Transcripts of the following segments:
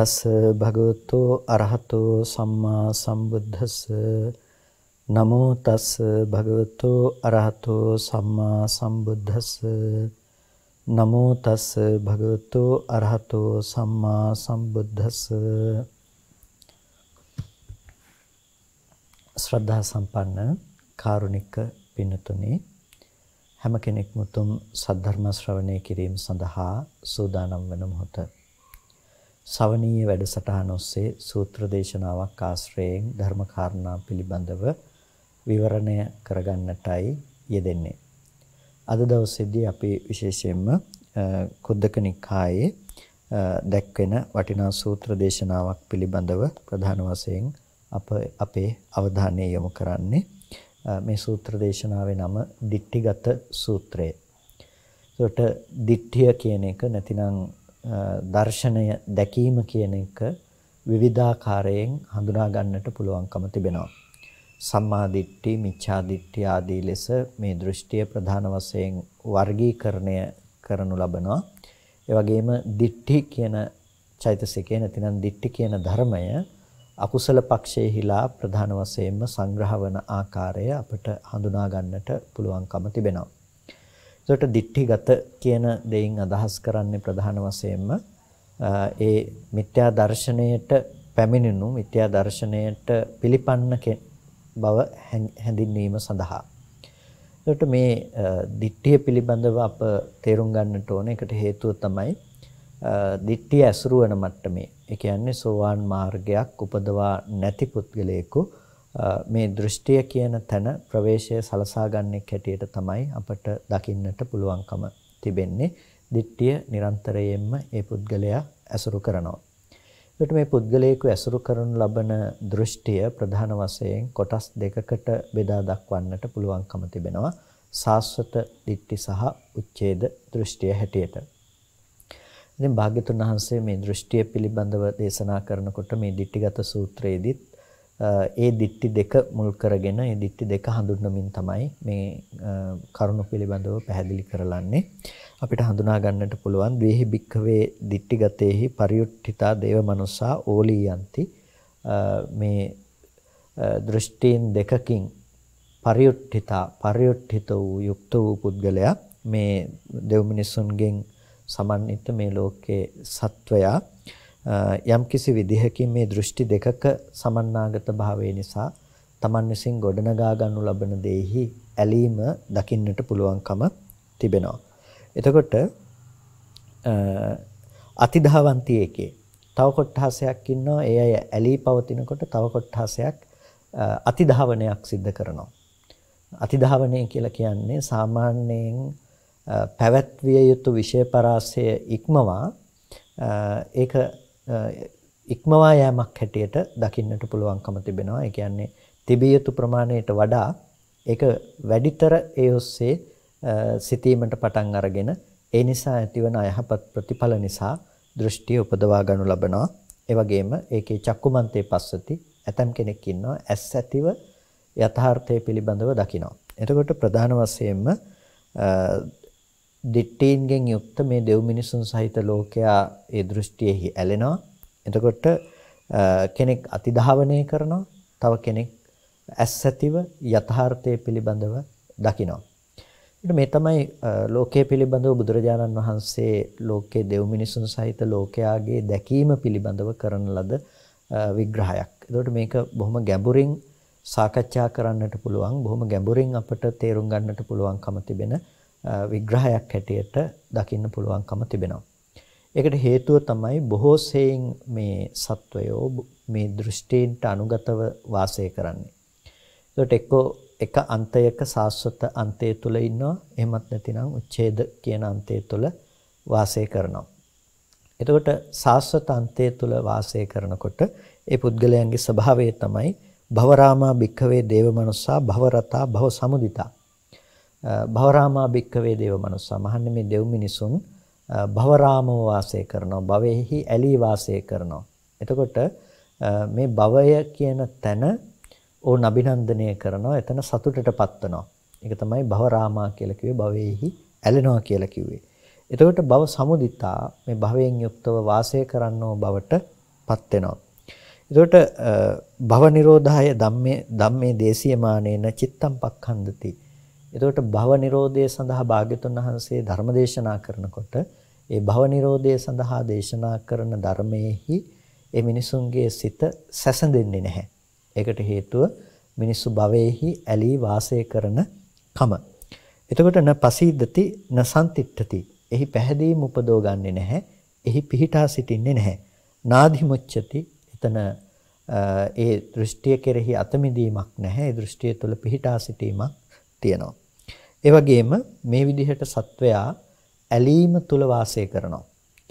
තස් භගවතු අරහතෝ සම්මා සම්බුද්දස්ස නමෝ තස් භගවතු අරහතෝ සම්මා සම්බුද්දස්ස නමෝ තස් භගවතු අරහතෝ සම්මා සම්බුද්දස්ස ශ්‍රද්ධා සම්පන්න කාරුණික පින්තුනි හැම කෙනෙක්ම උතුම් සද්ධර්ම ශ්‍රවණය කිරීම සඳහා සූදානම් වන මොහොතේ සවනීය වැඩසටහන ඔස්සේ සූත්‍ර දේශනාවක් ආශ්‍රයෙන් ධර්ම කාරණා පිළිබඳව විවරණය කරගන්නටයි යෙදෙන්නේ. අද දවසේදී අපි විශේෂයෙන්ම කුද්දක නිකායේ දැක්වෙන වටිනා සූත්‍ර දේශනාවක් පිළිබඳව ප්‍රධාන වශයෙන් අප අපේ අවධානය යොමු කරන්නේ මේ සූත්‍ර දේශනාවේ නම ditthිගත සූත්‍රය. ඒකට ditthිය කියන එක නැතිනම් දර්ශනය දැකීම කියන එක විවිධාකාරයෙන් හඳුනා ගන්නට පුළුවන්කම තිබෙනවා. සම්මා දිට්ඨි, මිච්ඡා දිට්ඨි ආදී ලෙස මේ දෘෂ්ටිය ප්‍රධාන වශයෙන් වර්ගීකරණය කරනු ලබනවා. ඒ වගේම දිට්ඨි කියන චෛතසිකය නැතිනම් දිට්ඨි කියන ධර්මය අකුසල පක්ෂයේහිලා ප්‍රධාන වශයෙන්ම සංග්‍රහ වන ආකාරය අපට හඳුනා ගන්නට පුළුවන්කම තිබෙනවා. එතකොට දික්ඨිගත කියන දෙයින් අදහස් කරන්නේ ප්‍රධාන වශයෙන්ම ඒ මිත්‍යා දර්ශනයට පැමිණෙනු මිත්‍යා දර්ශනයට පිළිපන්න බව හැඳින්වීම සඳහා. එතකොට මේ දික්ඨිය පිළිබඳව අප තේරුම් ගන්නට ඕන එකට හේතුව තමයි දිට්ඨිය ඇසුරු වන මට්ටමේ ඒ කියන්නේ සෝවාන් මාර්ගයක් උපදවා නැති පුද්ගලයෙකු මේ දෘෂ්ටිය කියන තැන ප්‍රවේශය සලසා ගන්නෙක් හැටියට තමයි අපට දකින්නට පුළුවන්කම තිබෙන්නේ. දිට්ඨිය නිරන්තරයෙන්ම ඒ පුද්ගලයා ඇසුරු කරනවා. එතකොට මේ පුද්ගලයෙකු ඇසුරු කරන ලබන දෘෂ්ටිය ප්‍රධාන වශයෙන් කොටස් දෙකකට බෙදා දක්වන්නට පුළුවන්කම තිබෙනවා. සාස්වත දිට්ඨි සහ උච්ඡේද දෘෂ්ටිය හැටියට. ඉතින් භාග්‍යතුන් වහන්සේ මේ දෘෂ්ටිය පිළිබඳව දේශනා කරනකොට මේ දිට්ඨිගත සූත්‍රයේදීත් ඒ දිට්ටි දෙක මුල් කරගෙන ඒ දිට්ටි දෙක හඳුන්වමින් තමයි මේ කරුණු පිළිබඳව පැහැදිලි කරලන්නේ අපිට හඳුනා ගන්නට පුළුවන් ද්වේහි භික්ඛවේ දිට්ටිගතේහි පරියුට්ඨිතා දේව මනුස්සා ඕලීයන්ති මේ දෘෂ්ටීන් දෙකකින් පරියුට්ඨිතා පරියුට්ඨිත වූ යුක්ත වූ පුද්ගලයා මේ දෙව් මිනිසුන්ගෙන් සමන්විත මේ ලෝකේ සත්වයා යම්කිසි විදිහකින් මේ දෘෂ්ටි දෙකක සමන්නාගත භාවය නිසා Taman විසින් ගොඩනගා ගන්නු ලබන දෙෙහි ඇලීම දකින්නට පුළුවන්කම තිබෙනවා. එතකොට අතිධාවන්ති එකේ තව කොට්ටාසයක් ඉන්නවා ඒ අය ඇලී පවතිනකොට තව කොට්ටාසයක් අතිධාවනයක් සිද්ධ කරනවා. අතිධාවනය කියලා කියන්නේ සාමාන්‍යයෙන් පැවැත්විය යුතු විෂය පරාසය ඉක්මවා ඒක ඉක්මවා යෑමක් හැටියට දකින්නට පුළුවන්කම තිබෙනවා. ඒ කියන්නේ තිබිය යුතු ප්‍රමාණයට වඩා ඒක වැඩිතර ඒ ඔස්සේ සිතීමට පටන් අරගෙන ඒ නිසා ඇතිවන අයහපත් ප්‍රතිඵල නිසා දෘෂ්ටි උපදවා ගන්නු ලබනවා. ඒ වගේම ඒකේ චක්කුමන්තේ පස්සති ඇතම් කෙනෙක් ඉන්නවා ඇස් ඇතිව යථාර්ථය පිළිබඳව දකිනවා. එතකොට ප්‍රධාන වශයෙන්ම දිට්ඨීන්ගෙන් යුක්ත මේ දෙව් මිනිසුන් සහිත ලෝකයා ඒ දෘෂ්ටියෙහි ඇලෙනවා. එතකොට කෙනෙක් අතිධාවනය කරනවා. තව කෙනෙක් ඇස්සැතිව යථාර්ථය පිළිබඳව දකිනවා. ඊට මේ තමයි ලෝකයේ පිළිබඳව බුදුරජාණන් වහන්සේ ලෝකයේ දෙව් මිනිසුන් සහිත ලෝකයාගේ දැකීම පිළිබඳව කරන ලද විග්‍රහයක්. එතකොට මේක බොහොම ගැඹුරින් සාකච්ඡා කරන්නට පුළුවන් බොහොම ගැඹුරින් අපට තේරුම් ගන්නට පුළුවන්කම තිබෙන විග්‍රහයක් හැටියට දකින්න පුළුවන්කම තිබෙනවා. ඒකට හේතුව තමයි බොහෝ සෙයින් මේ සත්වයෝ මේ දෘෂ්ටීන්ට අනුගතව වාසය කරන්නේ. ඒකට එක්කෝ එක අන්තයක සාස්වත අන්තය තුල ඉන්නවා. එහෙමත් නැතිනම් උච්ඡේද කියන අන්තය තුල වාසය කරනවා. එතකොට සාස්වත අන්තය තුල වාසය කරනකොට ඒ පුද්ගලයන්ගේ ස්වභාවය තමයි භවරාමා භික්ඛවේ දේවමනුස්සා භවරතා භව සමුදිතා භවරාමා භික්කවේ දේව මනුස්සා මහන්නේ මේ දෙව් මිනිසුන් භවරාමව වාසය කරනවා භවෙහි ඇලී වාසය කරනවා එතකොට මේ භවය කියන තැන ඕන් අභිනන්දනය කරනවා එතන සතුටටපත් වෙනවා ඒක තමයි භවරාමා කියලා කිව්වේ භවෙහි ඇලෙනවා කියලා කිව්වේ එතකොට භව සමුදිතා මේ භවයෙන් යුක්තව වාසය කරනෝ බවටපත් වෙනවා එතකොට භව නිරෝධාය ධම්මේ ධම්මේ දේශීයමානේන චිත්තම් පක්ඛන්දති එතකොට භව නිරෝධය සඳහා භාග්‍යතුන් වහන්සේ ධර්ම දේශනා කරනකොට ඒ භව නිරෝධය සඳහා දේශනා කරන ධර්මයේහි ඒ මිනිසුන්ගේ සිත සැසඳෙන්නේ නැහැ. ඒකට හේතුව මිනිස්සු භවයේහි ඇලී වාසය කරන කම. එතකොට න පසීදති න සම්තිට්ඨති. එහි පැහැදීම උපදව ගන්නෙ නැහැ. එහි පිහිටා සිටින්නේ නැහැ. නාධිමුච්ඡති. එතන ඒ දෘෂ්ටිය කෙරෙහි අතමිදීමක් නැහැ. ඒ දෘෂ්ටිය තුළ පිහිටා සිටීමක් තියෙනවා. ඒ වගේම මේ විදිහට සත්වයා ඇලීම තුල වාසය කරනවා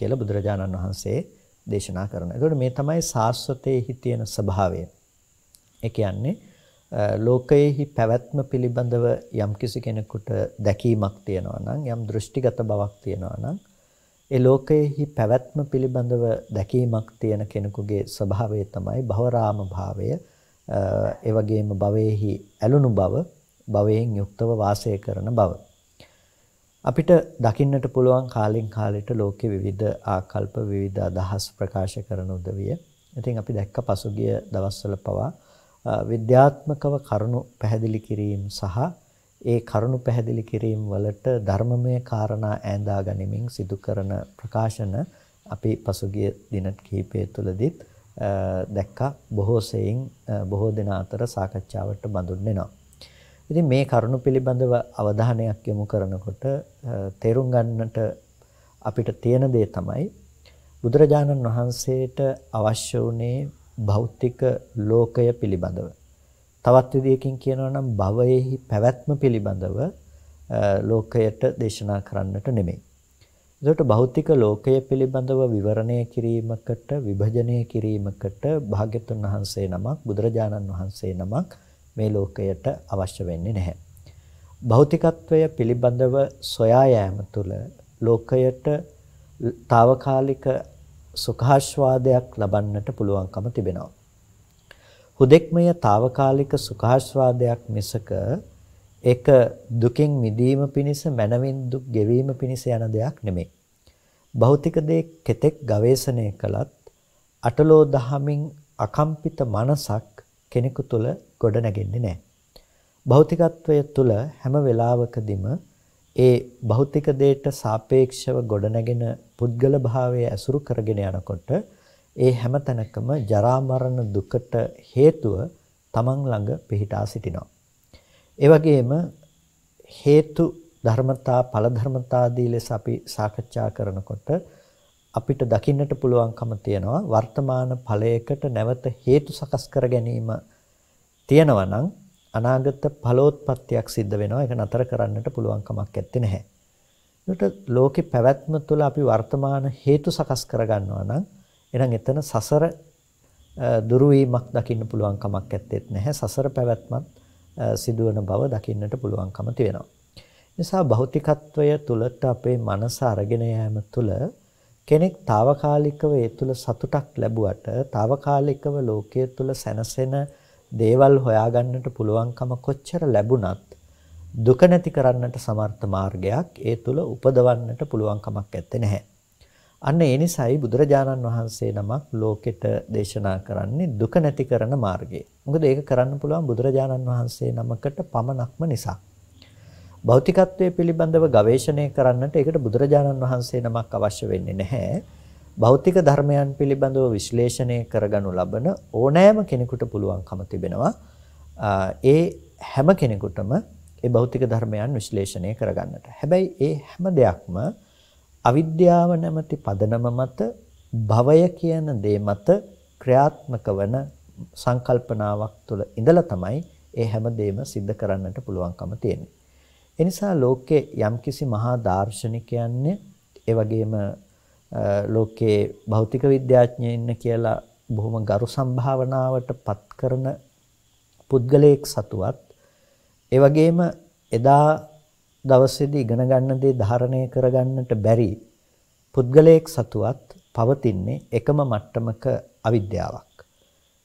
කියලා බුදුරජාණන් වහන්සේ දේශනා කරනවා. ඒතකොට මේ තමයි සාස්වතේහි තියෙන ස්වභාවය. ඒ කියන්නේ ලෝකයේහි පැවැත්ම පිළිබඳව යම් කිසි කෙනෙකුට දැකීමක් තියෙනවා නම් යම් දෘෂ්ටිගත බවක් තියෙනවා නම් ඒ ලෝකයේහි පැවැත්ම පිළිබඳව දැකීමක් තියෙන කෙනෙකුගේ ස්වභාවය තමයි භවරාම භාවය. ඒ වගේම භවයේහි ඇලුණු බව භවයෙන් යුක්තව වාසය කරන බව. අපිට දකින්නට පුළුවන් කාලෙන් කාලෙට ලෝකේ විවිධ ආකල්ප විවිධ අදහස් ප්‍රකාශ කරන උදවිය. ඉතින් අපි දැක්ක පසුගිය දවස්වල පවා විද්‍යාත්මකව කරුණු පැහැදිලි කිරීම සහ ඒ කරුණු පැහැදිලි කිරීම වලට ධර්මමය කාරණා ඈඳා ගනිමින් සිදු කරන ප්‍රකාශන අපි පසුගිය දින කිහිපය තුළදීත් දැක්කා බොහෝ සෙයින් බොහෝ දෙනා අතර සාකච්ඡාවට බඳුන් වෙනවා. ඉතින් මේ කරුණු පිළිබඳව අවධානයක් යොමු කරනකොට තේරුම් ගන්නට අපිට තියෙන දේ තමයි බුදුරජාණන් වහන්සේට අවශ්‍ය වුණේ භෞතික ලෝකය පිළිබඳව. තවත් විදියකින් කියනවා නම් භවයේහි පැවැත්ම පිළිබඳව ලෝකයට දේශනා කරන්නට නෙමෙයි. එතකොට භෞතික ලෝකය පිළිබඳව විවරණය කිරීමකට විභජනය කිරීමකට භාග්‍යතුන් වහන්සේ නමක් බුදුරජාණන් වහන්සේ නමක් මේ ලෝකයට අවශ්‍ය වෙන්නේ නැහැ. භෞතිකත්වය පිළිබඳව සොයා යාම තුළ ලෝකයට తాවකාලික සුඛාස්වාදයක් ලබන්නට පුළුවන්කම තිබෙනවා. හුදෙක්මය తాවකාලික සුඛාස්වාදයක් මිසක ඒක දුකින් මිදීම පිණිස මනමින් දුක් ගෙවීම පිණිස යන දෙයක් නෙමෙයි. භෞතික දේ කෙතෙක් ගවේෂණය කළත් අටලෝ දහමින් අකම්පිත මනසක් කෙනෙකු තුල ගොඩ නැගෙන්නේ නැහැ. භෞතිකත්වය තුල හැම වෙලාවකදීම ඒ භෞතික දේට සාපේක්ෂව ගොඩනැගෙන පුද්ගල භාවය ඇසුරු කරගෙන යනකොට ඒ හැම තැනකම ජරා මරණ දුකට හේතුව තමන් ළඟ පිහිටා සිටිනවා. ඒ වගේම හේතු ධර්මතා ඵල ධර්මතා දී ලෙස අපි සාකච්ඡා කරනකොට අපිට දකින්නට පුළුවන්කම තියෙනවා වර්තමාන ඵලයකට නැවත හේතු සකස් කර ගැනීම තියෙනවා නම් අනාගත ඵලෝත්පත්තියක් සිද්ධ වෙනවා ඒක නතර කරන්නට පුළුවන් කමක් නැත්තේ නැහැ. ඒකට ලෝකේ පැවැත්ම තුළ අපි වර්තමාන හේතු සකස් කර ගන්නවා නම් එහෙනම් එතන සසර දුරු වීමක් දකින්න පුළුවන් කමක් නැත්තේ නැහැ. සසර පැවැත්මත් සිදුවන බව දකින්නට පුළුවන්කම තියෙනවා. නිසා භෞතිකත්වය තුලට අපේ මනස අරගෙන යෑම තුළ කෙනෙක් తాවකාලිකව ඒ තුල සතුටක් ලැබුවට తాවකාලිකව ලෝකයේ තුල සැනසෙන දේවල් හොයාගන්නට පුළුවන්කම කොච්චර ලැබුණත් දුක නැති කරන්නට සමර්ථ මාර්ගයක් ඒ තුල උපදවන්නට පුළුවන්කමක් ඇත්තේ නැහැ. අන්න ඒ නිසායි බුදුරජාණන් වහන්සේ නමක් ලෝකෙට දේශනා කරන්නේ දුක නැති කරන මාර්ගය. මොකද ඒක කරන්න පුළුවන් බුදුරජාණන් වහන්සේ නමකට පමණක්ම නිසා. භෞතිකත්වයේ පිළිබඳව ගවේෂණය කරන්නට ඒකට බුදුරජාණන් වහන්සේ නමක් අවශ්‍ය වෙන්නේ නැහැ. භෞතික ධර්මයන් පිළිබඳව විශ්ලේෂණය කරගනු ලබන ඕනෑම කෙනෙකුට පුළුවන්කම තිබෙනවා. ඒ හැම කෙනෙකුටම ඒ භෞතික ධර්මයන් විශ්ලේෂණය කරගන්නට. හැබැයි ඒ හැම දෙයක්ම අවිද්‍යාව නැමැති පදනම මත භවය කියන දේ මත ක්‍රියාත්මක වන සංකල්පනාවක් තුළ ඉඳලා තමයි ඒ හැම දෙයක්ම සිද්ධ කරන්නට පුළුවන්කම තියෙන්නේ. එනිසා ලෝකයේ යම්කිසි මහා දාර්ශනිකයන් ඒ වගේම ලෝකයේ භෞතික විද්‍යාඥයින් කියලා බොහොම ගරු සම්භාවනාවට පත් කරන පුද්ගලයෙක් සතුවත් ඒ වගේම එදා දවසේදී ඉගෙන ගන්න දේ ධාරණය කරගන්නට බැරි පුද්ගලයෙක් සතුවත් පවතින්නේ එකම මට්ටමක අවිද්‍යාවක්.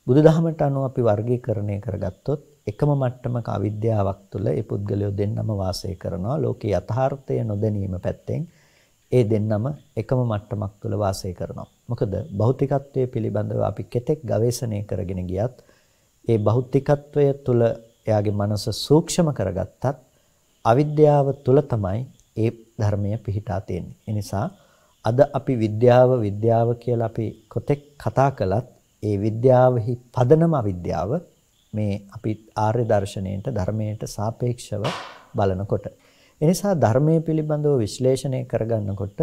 බුදුදහමට අනුව අපි වර්ගීකරණය කරගත්තොත් එකම මට්ටමක අවිද්‍යාවක් තුළ ඒ පුද්ගලයෝ දෙන්නම වාසය කරනවා. ලෝකේ යථාර්ථය නොදැනීම පැත්තෙන් ඒ දෙන්නම එකම මට්ටමක් තුළ වාසය කරනවා. මොකද භෞතිකත්වයේ පිළිබඳව අපි කෙතෙක් ගවේෂණය කරගෙන ගියත් ඒ භෞතිකත්වය තුළ එයාගේ මනස සූක්ෂම කරගත්තත් අවිද්‍යාව තුළ තමයි ඒ ධර්මය පිහිටා තියෙන්නේ. ඒ නිසා අද අපි විද්‍යාව විද්‍යාව කියලා අපි කොතෙක් කතා කළත් ඒ විද්‍යාවෙහි පදනම අවිද්‍යාව මේ අපි ආර්ය දර්ශනයට ධර්මයට සාපේක්ෂව බලනකොට. එනිසා ධර්මයේ පිළිබඳව විශ්ලේෂණය කරගන්නකොට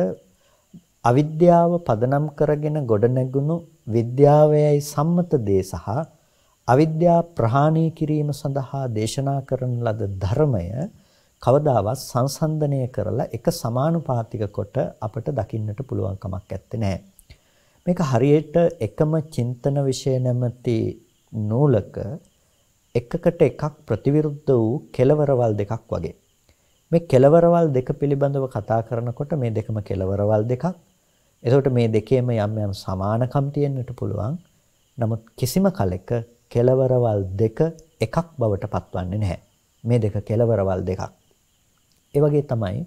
අවිද්‍යාව පදනම් කරගෙන ගොඩනැගුණු විද්‍යාවයයි සම්මත දේ සහ අවිද්‍යා ප්‍රහාණය කිරීම සඳහා දේශනා කරන ලද ධර්මය කවදාවත් සංසන්දනය කරලා එක සමානුපාතික කොට අපට දකින්නට පුළුවන් කමක් නැත්තේ නෑ. මේක හරියට එකම චින්තන විෂය නැමැති නූලක එකකට එකක් ප්‍රතිවිරුද්ධ වූ කෙලවරවල් දෙකක් වගේ. මේ කෙලවරවල් දෙක පිළිබඳව කතා කරනකොට මේ දෙකම කෙලවරවල් දෙකක්. එතකොට මේ දෙකේම යම් යම් සමානකම් තියෙන්නට පුළුවන්. නමුත් කිසිම කලෙක කෙලවරවල් දෙක එකක් බවට පත්වන්නේ නැහැ. මේ දෙක කෙලවරවල් දෙකක්. ඒ වගේ තමයි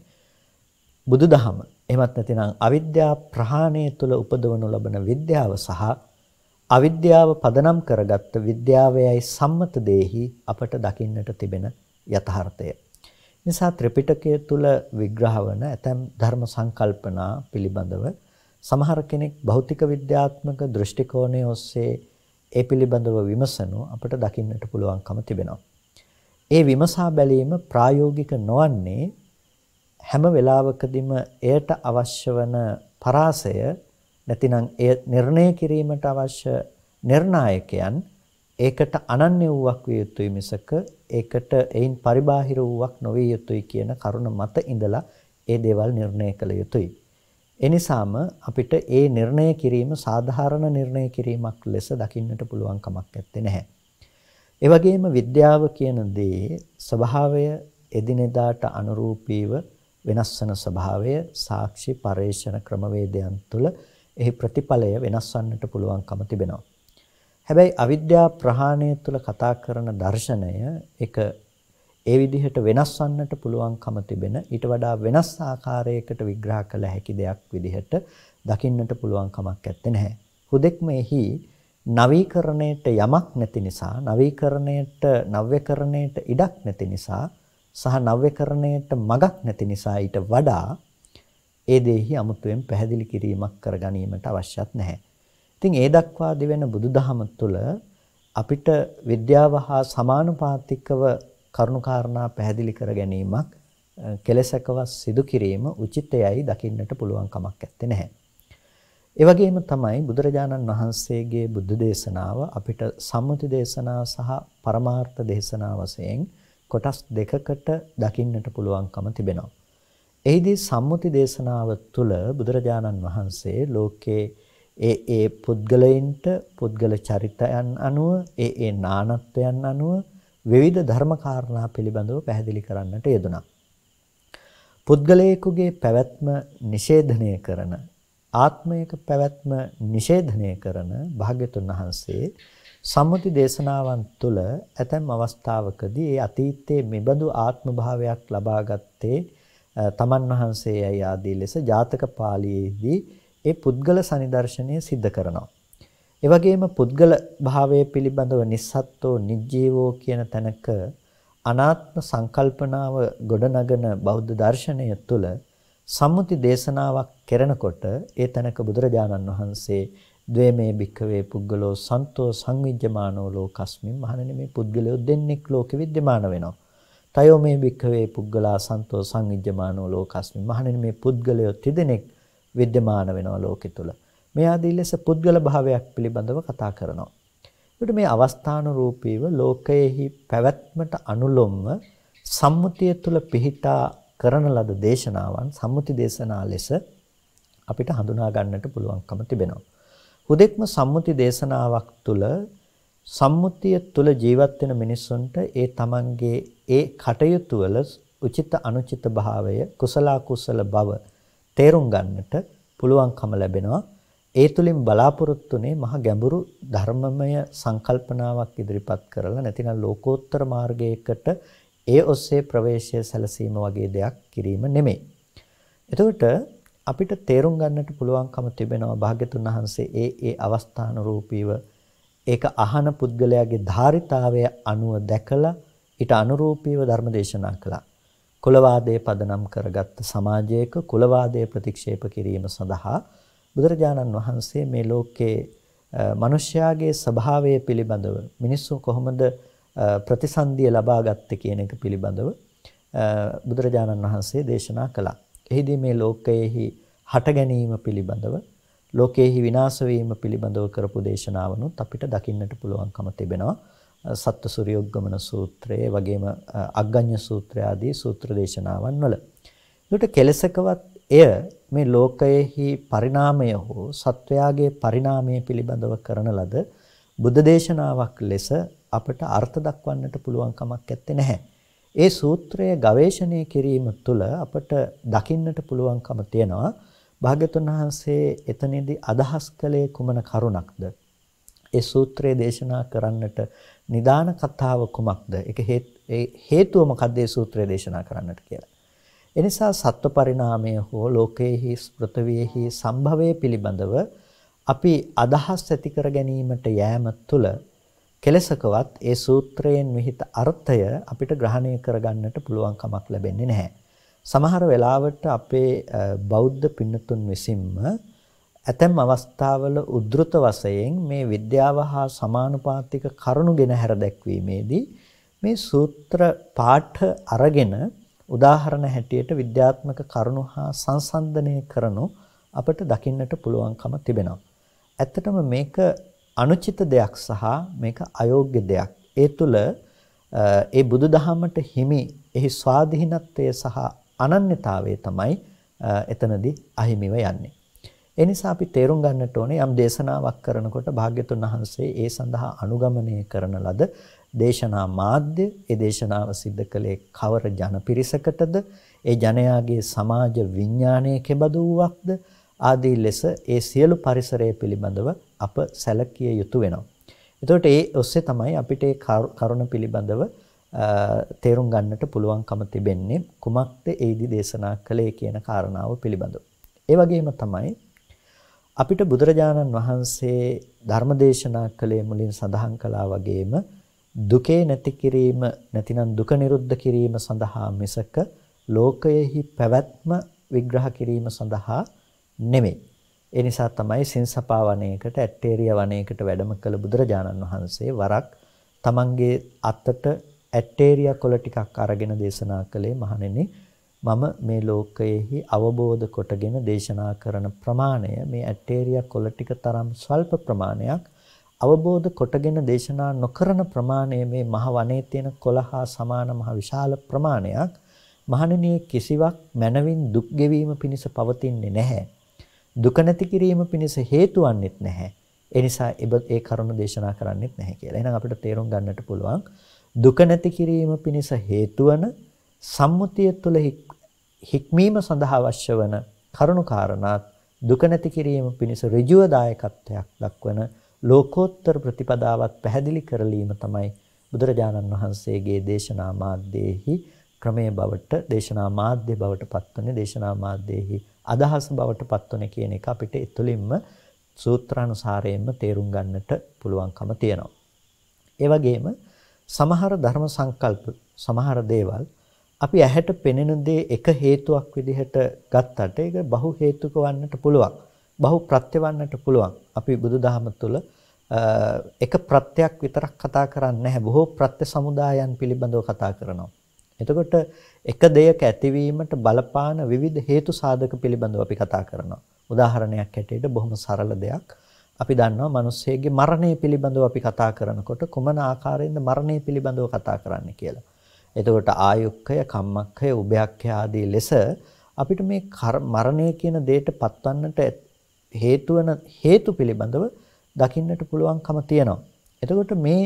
බුදුදහම එහෙමත් නැතිනම් අවිද්‍යා ප්‍රහාණය තුළ උපදවනු ලබන විද්‍යාව සහ අවිද්‍යාව පදනම් කරගත්ත විද්‍යාවයයි සම්මත දෙෙහි අපට දකින්නට තිබෙන යථාර්ථය. නිසා ත්‍රිපිටකය තුල විග්‍රහ වන ඇතැම් ධර්ම සංකල්පනා පිළිබඳව සමහර කෙනෙක් භෞතික විද්‍යාත්මක දෘෂ්ටි කෝණය ඔස්සේ ඒ පිළිබඳව විමසනු අපට දකින්නට පුළුවන්කම තිබෙනවා. ඒ විමසා බැලීම ප්‍රායෝගික නොවන්නේ හැම වෙලාවකදීම එයට අවශ්‍ය වන පරාසය නැතිනම් එය නිර්ණය කිරීමට අවශ්‍ය නිර්ණායකයන් ඒකට අනන්‍ය වූවක් විය යුතුයි මිසක ඒකට එයින් පරිබාහිර වූවක් නොවිය යුතුයි කියන කරුණ මත ඉඳලා ඒ දේවල් නිර්ණය කළ යුතුයි. එනිසාම අපිට ඒ නිර්ණය කිරීම සාධාරණ නිර්ණය කිරීමක් ලෙස දකින්නට පුළුවන් කමක් නැත්තේ නැහැ. ඒ වගේම විද්‍යාව කියන දේ ස්වභාවය එදිනෙදාට අනුරූපීව වෙනස් වෙන ස්වභාවය සාක්ෂි පරේෂණ ක්‍රමවේදයන් තුළ එහි ප්‍රතිඵලය වෙනස් වන්නට පුළුවන්කම තිබෙනවා. හැබැයි අවිද්‍යා ප්‍රහාණය තුළ කතා කරන දර්ශනය එක ඒ විදිහට වෙනස් වන්නට පුළුවන්කම තිබෙන ඊට වඩා වෙනස් ආකාරයකට විග්‍රහ කළ හැකි දෙයක් විදිහට දකින්නට පුළුවන් කමක් නැත්තේ නැහැ. හුදෙක්ම එහි නවීකරණයට යමක් නැති නිසා නවීකරණයට නව්‍යකරණයට ඉඩක් නැති නිසා සහ නව්‍යකරණයට මගක් නැති නිසා ඊට වඩා ඒ දෙෙහි අමුතුවෙන් පැහැදිලි කිරීමක් කර ගැනීමට අවශ්‍යත් නැහැ. ඉතින් ඒ දක්වා දිවෙන බුදුදහම තුළ අපිට විද්‍යාව හා සමානුපාතිකව කරුණුකාරණා පැහැදිලි කර ගැනීමක් කෙලෙසකව සිදු කිරීම උචිතයයි දකින්නට පුළුවන් කමක් නැත්තේ නැහැ. ඒ වගේම තමයි බුදුරජාණන් වහන්සේගේ බුද්ධ දේශනාව අපිට සම්මුති දේශනා සහ පරමාර්ථ දේශනා වශයෙන් කොටස් දෙකකට දකින්නට පුළුවන්කම තිබෙනවා. එහිදී සම්මුති දේශනාව තුළ බුදුරජාණන් වහන්සේ ලෝකේ ඒ ඒ පුද්ගලයින්ට පුද්ගල චරිතයන් අනුව ඒ ඒ නානත්වයන් අනුව විවිධ ධර්මකාරණා පිළිබඳව පැහැදිලි කරන්නට යෙදුණා. පුද්ගලයෙකුගේ පැවැත්ම නිෂේධනය කරන ආත්මයක පැවැත්ම නිෂේධනය කරන භාග්‍යතුන් වහන්සේ සම්මුති දේශනාවන් තුළ ඇතැම් අවස්ථාවකදී ඒ අතීතයේ මෙබඳු ආත්ම භාවයක් ලබාගත්තේ තමන් වහන්සේයි ආදී ලෙස ජාතක පාළියේදී ඒ පුද්ගල සනිදර්ශනය સિદ્ધ කරනවා. ඒ වගේම පුද්ගල භාවයේ පිළිබඳව නිස්සත්ත්වෝ නිජීවෝ කියන තැනක අනාත්ම සංකල්පනාව ගොඩනගන බෞද්ධ දර්ශනය තුළ සම්මුති දේශනාවක් කරනකොට ඒ තැනක බුදුරජාණන් වහන්සේ ද්වේමේ භික්කවේ පුද්ගලෝ සන්තෝ සංවිජ්ජමානෝ ලෝකස්මින් මහණෙනි මේ පුද්ගලයෝ දෙන්නෙක් ලෝකෙ විද්‍යමාන වෙනවා. තයෝ මේ භික්ඛවේ පුද්ගලා සන්තෝ සංවිජ්ජමානෝ ලෝකස්මි. මහණෙනි මේ පුද්ගලයෝ තිදෙනෙක් විද්‍යමාන වෙනවා ලෝකෙ තුල. මේ ආදී ලෙස පුද්ගල භාවයක් පිළිබඳව කතා කරනවා. ඒකට මේ අවස්ථානුරූපීව ලෝකයේහි පැවැත්මට අනුලොම්ව සම්මුතිය තුල පිහිටා කරන ලද දේශනාවන් සම්මුති දේශනා ලෙස අපිට හඳුනා ගන්නට පුළුවන්කම තිබෙනවා. හුදෙක්ම සම්මුති දේශනාවක් තුළ සම්මුතිය තුල ජීවත් වෙන මිනිස්සුන්ට ඒ තමන්ගේ ඒ කටයුතු වල උචිත අනුචිත භාවය කුසල කුසල බව තේරුම් ගන්නට පුළුවන්කම ලැබෙනවා ඒ තුලින් බලාපොරොත්තුනේ මහ ගැඹුරු ධර්මමය සංකල්පනාවක් ඉදිරිපත් කරලා නැතිනම් ලෝකෝත්තර මාර්ගයකට ඒ ඔස්සේ ප්‍රවේශය සැලසීම වගේ දෙයක් කිරීම නෙමෙයි එතකොට අපිට තේරුම් ගන්නට පුළුවන්කම තිබෙනවා භාග්‍යතුන් වහන්සේ ඒ ඒ අවස්ථානුරූපීව ඒක අහන පුද්ගලයාගේ ධාරිතාවය අනුව දැකලා ඊට අනුරූපීව ධර්ම දේශනා කළා. කුලවාදයේ පදනම් කරගත් සමාජයක කුලවාදයේ ප්‍රතික්ෂේප කිරීම සඳහා බුදුරජාණන් වහන්සේ මේ ලෝකයේ මිනිස්යාගේ ස්වභාවය පිළිබඳව මිනිස්සු කොහොමද ප්‍රතිසන්දිය ලබා ගත්තේ කියන එක පිළිබඳව බුදුරජාණන් වහන්සේ දේශනා කළා. එහිදී මේ ලෝකයේහි හට ගැනීම පිළිබඳව ලෝකයේහි විනාශ වීම පිළිබඳව කරපු දේශනාවනුත් අපිට දකින්නට පුළුවන්කම තිබෙනවා. සත්ත්ව සූර්යෝග්ගමන සූත්‍රයේ වගේම අග්ගඤ්‍ය සූත්‍රය ආදී සූත්‍ර දේශනාවන් වල. ඒකට කෙලසකවත් එය මේ ලෝකයේහි පරිණාමය හෝ සත්වයාගේ පරිණාමය පිළිබඳව කරන ලද බුද්ධ දේශනාවක් ලෙස අපට අර්ථ දක්වන්නට පුළුවන් කමක් ඇත්තේ නැහැ. ඒ සූත්‍රය ගවේෂණය කිරීම තුළ අපට දකින්නට පුළුවන්කම තියෙනවා භාග්‍යතුන් වහන්සේ එතනදී අදහස් කළේ කුමන කරුණක්ද? ඒ සූත්‍රයේ දේශනා කරන්නට නිදාන කතාව කුමක්ද? ඒක හේතුව මොකක්ද ඒ සූත්‍රයේ දේශනා කරන්නට කියලා. එනිසා සත්ව පරිණාමය හෝ ලෝකයේහි පෘථිවියෙහි සම්භවය පිළිබඳව අපි අදහස් ඇති කර ගැනීමට යෑම තුළ කෙලසකවත් ඒ සූත්‍රයෙන් විහිිත අර්ථය අපිට ග්‍රහණය කරගන්නට පුළුවන් කමක් ලැබෙන්නේ නැහැ. සමහර වෙලාවට අපේ බෞද්ධ පින්නතුන් විසින්ම ඇතැම් අවස්ථාවල උද්ෘත වශයෙන් මේ විද්‍යාව හා සමානුපාතික කරුණු ගෙන හැර දැක්වීමේදී මේ සූත්‍ර පාඨ අරගෙන උදාහරණ හැටියට විද්‍යාත්මක කරුණු හා සංසන්දනය කරනු අපට දකින්නට පුළුවන්කම තිබෙනවා. ඇත්තටම මේක අනුචිත දෙයක් සහ මේක අයෝග්‍ය දෙයක්. ඒ තුළ ඒ බුදුදහමට හිමි එහි ස්වාධීනත්වය සහ අනන්‍යතාවය තමයි එතනදී අහිමිව යන්නේ. ඒ නිසා අපි තේරුම් ගන්නට ඕනේ යම් දේශනාවක් කරනකොට භාග්‍යතුන් වහන්සේ ඒ සඳහා අනුගමනය කරන ලද දේශනා මාධ්‍ය ඒ දේශනාව සිද්ධ කළේ කවර ජනපිරිසකටද ඒ ජනයාගේ සමාජ විඥානයේ කෙබඳු වූවක්ද ආදී ලෙස ඒ සියලු පරිසරය පිළිබඳව අප සැලකිය යුතු වෙනවා. එතකොට ඒ ඔස්සේ තමයි අපිට ඒ කරුණ පිළිබඳව තේරුම් ගන්නට පුළුවන්කම තිබෙන්නේ කුමක්ද ඒදි දේශනා කළේ කියන කාරණාව පිළිබඳව. ඒ වගේම තමයි අපිට බුදුරජාණන් වහන්සේ ධර්ම දේශනා කළේ මුලින් සඳහන් කළා වගේම දුකේ නැති කිරීම නැතිනම් දුක නිරුද්ධ කිරීම සඳහා මිසක ලෝකයෙහි පැවැත්ම විග්‍රහ කිරීම සඳහා නෙමෙයි. ඒ නිසා තමයි සින්සපා වනයේකට ඇට්ටේරියා වනයේකට වැඩම කළ බුදුරජාණන් වහන්සේ වරක් තමන්ගේ අතට ඇට්ටේරියා කොළ ටිකක් අරගෙන දේශනා කළේ මහණෙනි මම මේ ලෝකයේහි අවබෝධ කොටගෙන දේශනා කරන ප්‍රමාණය මේ ඇට්ටේරියා කොළ ටික තරම් ස්වල්ප ප්‍රමාණයක් අවබෝධ කොටගෙන දේශනා නොකරන ප්‍රමාණය මේ මහ වනයේ තියෙන කොළ හා සමාන මහ විශාල ප්‍රමාණයක් මහණෙනි කිසිවක් මනවින් දුක් ගෙවීම පිණිස පවතින්නේ නැහැ දුක නැති කිරීම පිණිස හේතු වන්නේත් නැහැ ඒ නිසා ඒ කරුණ දේශනා කරන්නෙත් නැහැ කියලා. එහෙනම් අපිට තේරුම් ගන්නට පුළුවන් දුක නැති කිරීම පිණිස හේතු වන සම්මුතිය තුළ හික්මීම සඳහා අවශ්‍ය වන කරුණු කාරණාත් දුක නැති කිරීම පිණිස ඍජුව දායකත්වයක් දක්වන ලෝකෝත්තර ප්‍රතිපදාවත් පැහැදිලි කරලීම තමයි බුදුරජාණන් වහන්සේගේ දේශනා මාධ්‍යයේහි ක්‍රමයේ බවට දේශනා මාධ්‍ය බවට පත්වන දේශනා මාධ්‍යයේහි අදහස බවට පත්වන කියන එක අපිට එතුලින්ම සූත්‍රානුසාරයෙන්ම තේරුම් ගන්නට පුළුවන්කම තියෙනවා. ඒ වගේම සමහර ධර්ම සංකල්ප සමහර දේවල් අපි ඇහැට පෙනෙන දේ එක හේතුවක් විදිහට ගත්තට ඒක බහු හේතුක වන්නට පුළුවන්. බහු ප්‍රත්‍ය වන්නට පුළුවන්. අපි බුදුදහම තුළ එක ප්‍රත්‍යක් විතරක් කතා කරන්නේ නැහැ. බොහෝ ප්‍රත්‍ය සමුදායන් පිළිබඳව කතා කරනවා. එතකොට එක දෙයක ඇතිවීමට බලපාන විවිධ හේතු සාධක පිළිබඳව අපි කතා කරනවා. උදාහරණයක් ඇටියට බොහොම සරල දෙයක්. අපි දන්නවා මිනිස්සෙගේ මරණය පිළිබඳව අපි කතා කරනකොට කුමන ආකාරයෙන්ද මරණය පිළිබඳව කතා කරන්න කියලා. එතකොට ආයුක්කය, කම්මක්කය, උභයක්කය ආදී ලෙස අපිට මේ මරණය කියන දෙයට පත්වන්නට හේතු හේතු පිළිබඳව දකින්නට පුළුවන්කම තියෙනවා. එතකොට මේ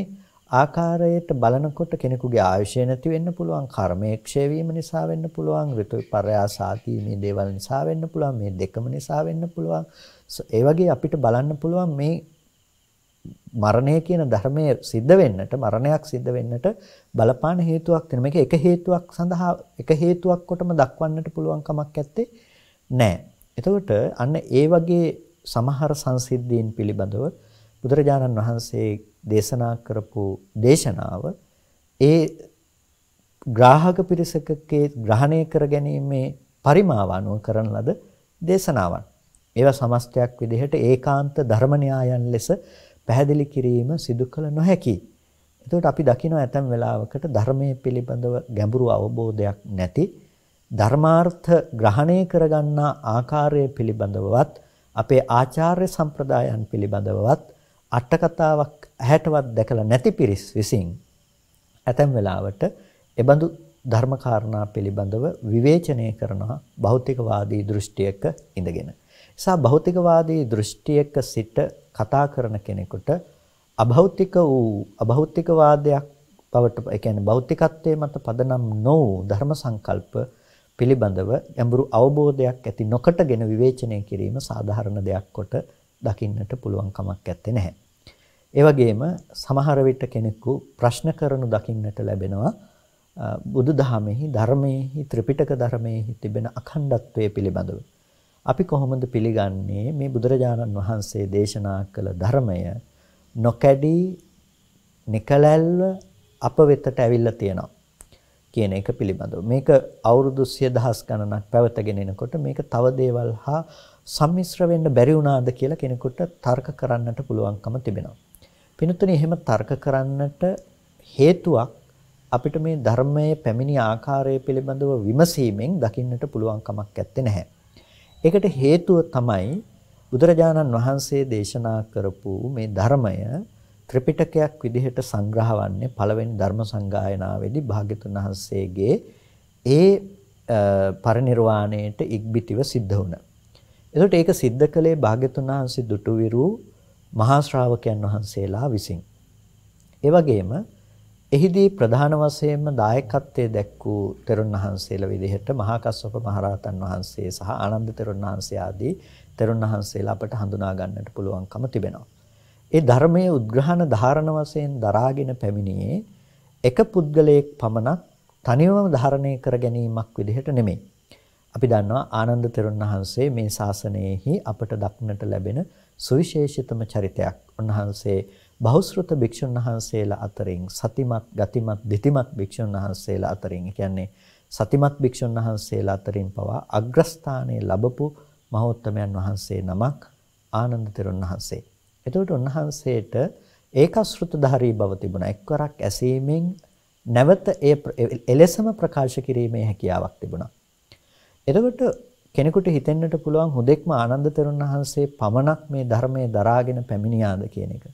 ආකාරයට බලනකොට කෙනෙකුගේ ආයුෂය නැති වෙන්න පුළුවන් කර්මයේ ක්ෂය වීම නිසා වෙන්න පුළුවන් ඍතු පරයාසාති මේ දේවල් නිසා වෙන්න පුළුවන් මේ දෙකම නිසා වෙන්න පුළුවන් ඒ වගේ අපිට බලන්න පුළුවන් මේ මරණය කියන ධර්මයේ සිද්ධ වෙන්නට මරණයක් සිද්ධ වෙන්නට බලපාන හේතුවක් තියෙන මේක එක හේතුවක් සඳහා එක හේතුවක් කොටම දක්වන්නට පුළුවන් කමක් නැත්තේ නෑ එතකොට අන්න ඒ වගේ සමහර සංසිද්ධීන් පිළිබඳව බුදුරජාණන් වහන්සේ දේශනා කරපු දේශනාව ඒ ග්‍රාහක පිරිසකගේ ග්‍රහණය කර ගැනීමේ පරිමාව අනුව කරන ලද දේශනාවන්. ඒවා සමස්තයක් විදිහට ඒකාන්ත ධර්ම න්‍යායන් ලෙස පැහැදිලි කිරීම සිදු කළ නොහැකි. එතකොට අපි දකිනවා ඇතම් වෙලාවකට ධර්මයේ පිළිබඳව ගැඹුරු අවබෝධයක් නැති ධර්මාර්ථ ග්‍රහණය කරගන්නා ආකාරය පිළිබඳවවත් අපේ ආචාර්ය සම්ප්‍රදායන් පිළිබඳවවත් අට කතාවක් ඇහැටවත් දැකලා නැති පිරිස් විසින් ඇතැම් වෙලාවට එබඳු ධර්ම කාරණා පිළිබඳව විවේචනය කරනවා භෞතිකවාදී දෘෂ්ටියක ඉඳගෙන. සා භෞතිකවාදී දෘෂ්ටියක සිට කතා කරන කෙනෙකුට අභෞතික වූ අභෞතිකවාදයක් බවට ඒ කියන්නේ භෞතිකත්වයේ මත පදනම් නො වූ ධර්ම සංකල්ප පිළිබඳව ගැඹුරු අවබෝධයක් ඇති නොකටගෙන විවේචනය කිරීම සාධාරණ දෙයක් කොට දකින්නට පුළුවන් කමක් නැත්තේ නැහැ. ඒ වගේම සමහර විට කෙනෙකු ප්‍රශ්න කරනු දකින්නට ලැබෙනවා බුදුදහමෙහි ධර්මයේහි ත්‍රිපිටක ධර්මයේහි තිබෙන අඛණ්ඩත්වය පිළිබඳව. අපි කොහොමද පිළිගන්නේ මේ බුදුරජාණන් වහන්සේ දේශනා කළ ධර්මය නොකැඩී නිකලැල්ව අප වෙතට ඇවිල්ලා තියෙනවා කියන එක පිළිබඳව. මේක අවුරුදු 10000 ගණනක් පැවතගෙන එනකොට මේක තව දේවල් හා සම්මිශ්‍ර වෙන්න බැරි වුණාද කියලා කෙනෙකුට තර්ක කරන්නට පුළුවන්කම තිබෙනවා. පිනුතුනි එහෙම තර්ක කරන්නට හේතුවක් අපිට මේ ධර්මයේ පැමිණි ආකාරය පිළිබඳව විමසීමෙන් දකින්නට පුළුවන් කමක් ඇත්තේ නැහැ. ඒකට හේතුව තමයි බුදුරජාණන් වහන්සේ දේශනා කරපු මේ ධර්මය ත්‍රිපිටකයක් විදිහට සංග්‍රහ වන්නේ පළවෙනි ධර්ම සංගායනාවේදී භාග්‍යතුන් වහන්සේගේ ඒ පරිණිරවාණයට ඉක්බිතිව සිද්ධ වුණා. එතකොට ඒක සිද්ධ කළේ භාග්‍යතුන් වහන්සේ දුටුවිරු මහා ශ්‍රාවකයන් වහන්සේලා විසින්. ඒ වගේම එහිදී ප්‍රධාන වශයෙන්ම දායකත්වයේ දැක්වූ තෙරුන් වහන්සේලා විදිහට මහා කස්සප මහරහතන් වහන්සේ සහ ආනන්ද තෙරුන් වහන්සේ ආදී තෙරුන් වහන්සේලා අපට හඳුනා ගන්නට පුළුවන්කම තිබෙනවා. ඒ ධර්මයේ උද්ඝාන ධාරණ වශයෙන් දරාගෙන පැමිණියේ එක පුද්ගලයෙක් පමණක් තනියම ධාරණය කර ගැනීමක් විදිහට නෙමෙයි. අපි දන්නවා ආනන්ද තෙරුන් වහන්සේ මේ ශාසනයෙහි අපට දක්නට ලැබෙන සුවිශේෂිතම චරිතයක්. උන්වහන්සේ බහුශ්‍රృత භික්ෂුන් වහන්සේලා අතරින් සතිමත්, ගතිමත්, දිතිමත් භික්ෂුන් වහන්සේලා අතරින්, කියන්නේ සතිමත් භික්ෂුන් වහන්සේලා අතරින් පවා අග්‍රස්ථානයේ ලැබපු මහෞත්තමයන් වහන්සේ නමක් ආනන්ද තෙරුන් වහන්සේ. එතකොට උන්වහන්සේට ඒකශ්‍රුත ධාරී බව තිබුණා. එක්වරක් ඇසීමෙන් නැවත ඒ එලෙසම ප්‍රකාශ කිරීමේ හැකියාවක් තිබුණා. එතකොට කෙනෙකුට හිතෙන්නට පුළුවන් හුදෙක්ම ආනන්ද තෙරුන් වහන්සේ පමණක් මේ ධර්මයේ දරාගෙන පැමිණියාද කියන එක.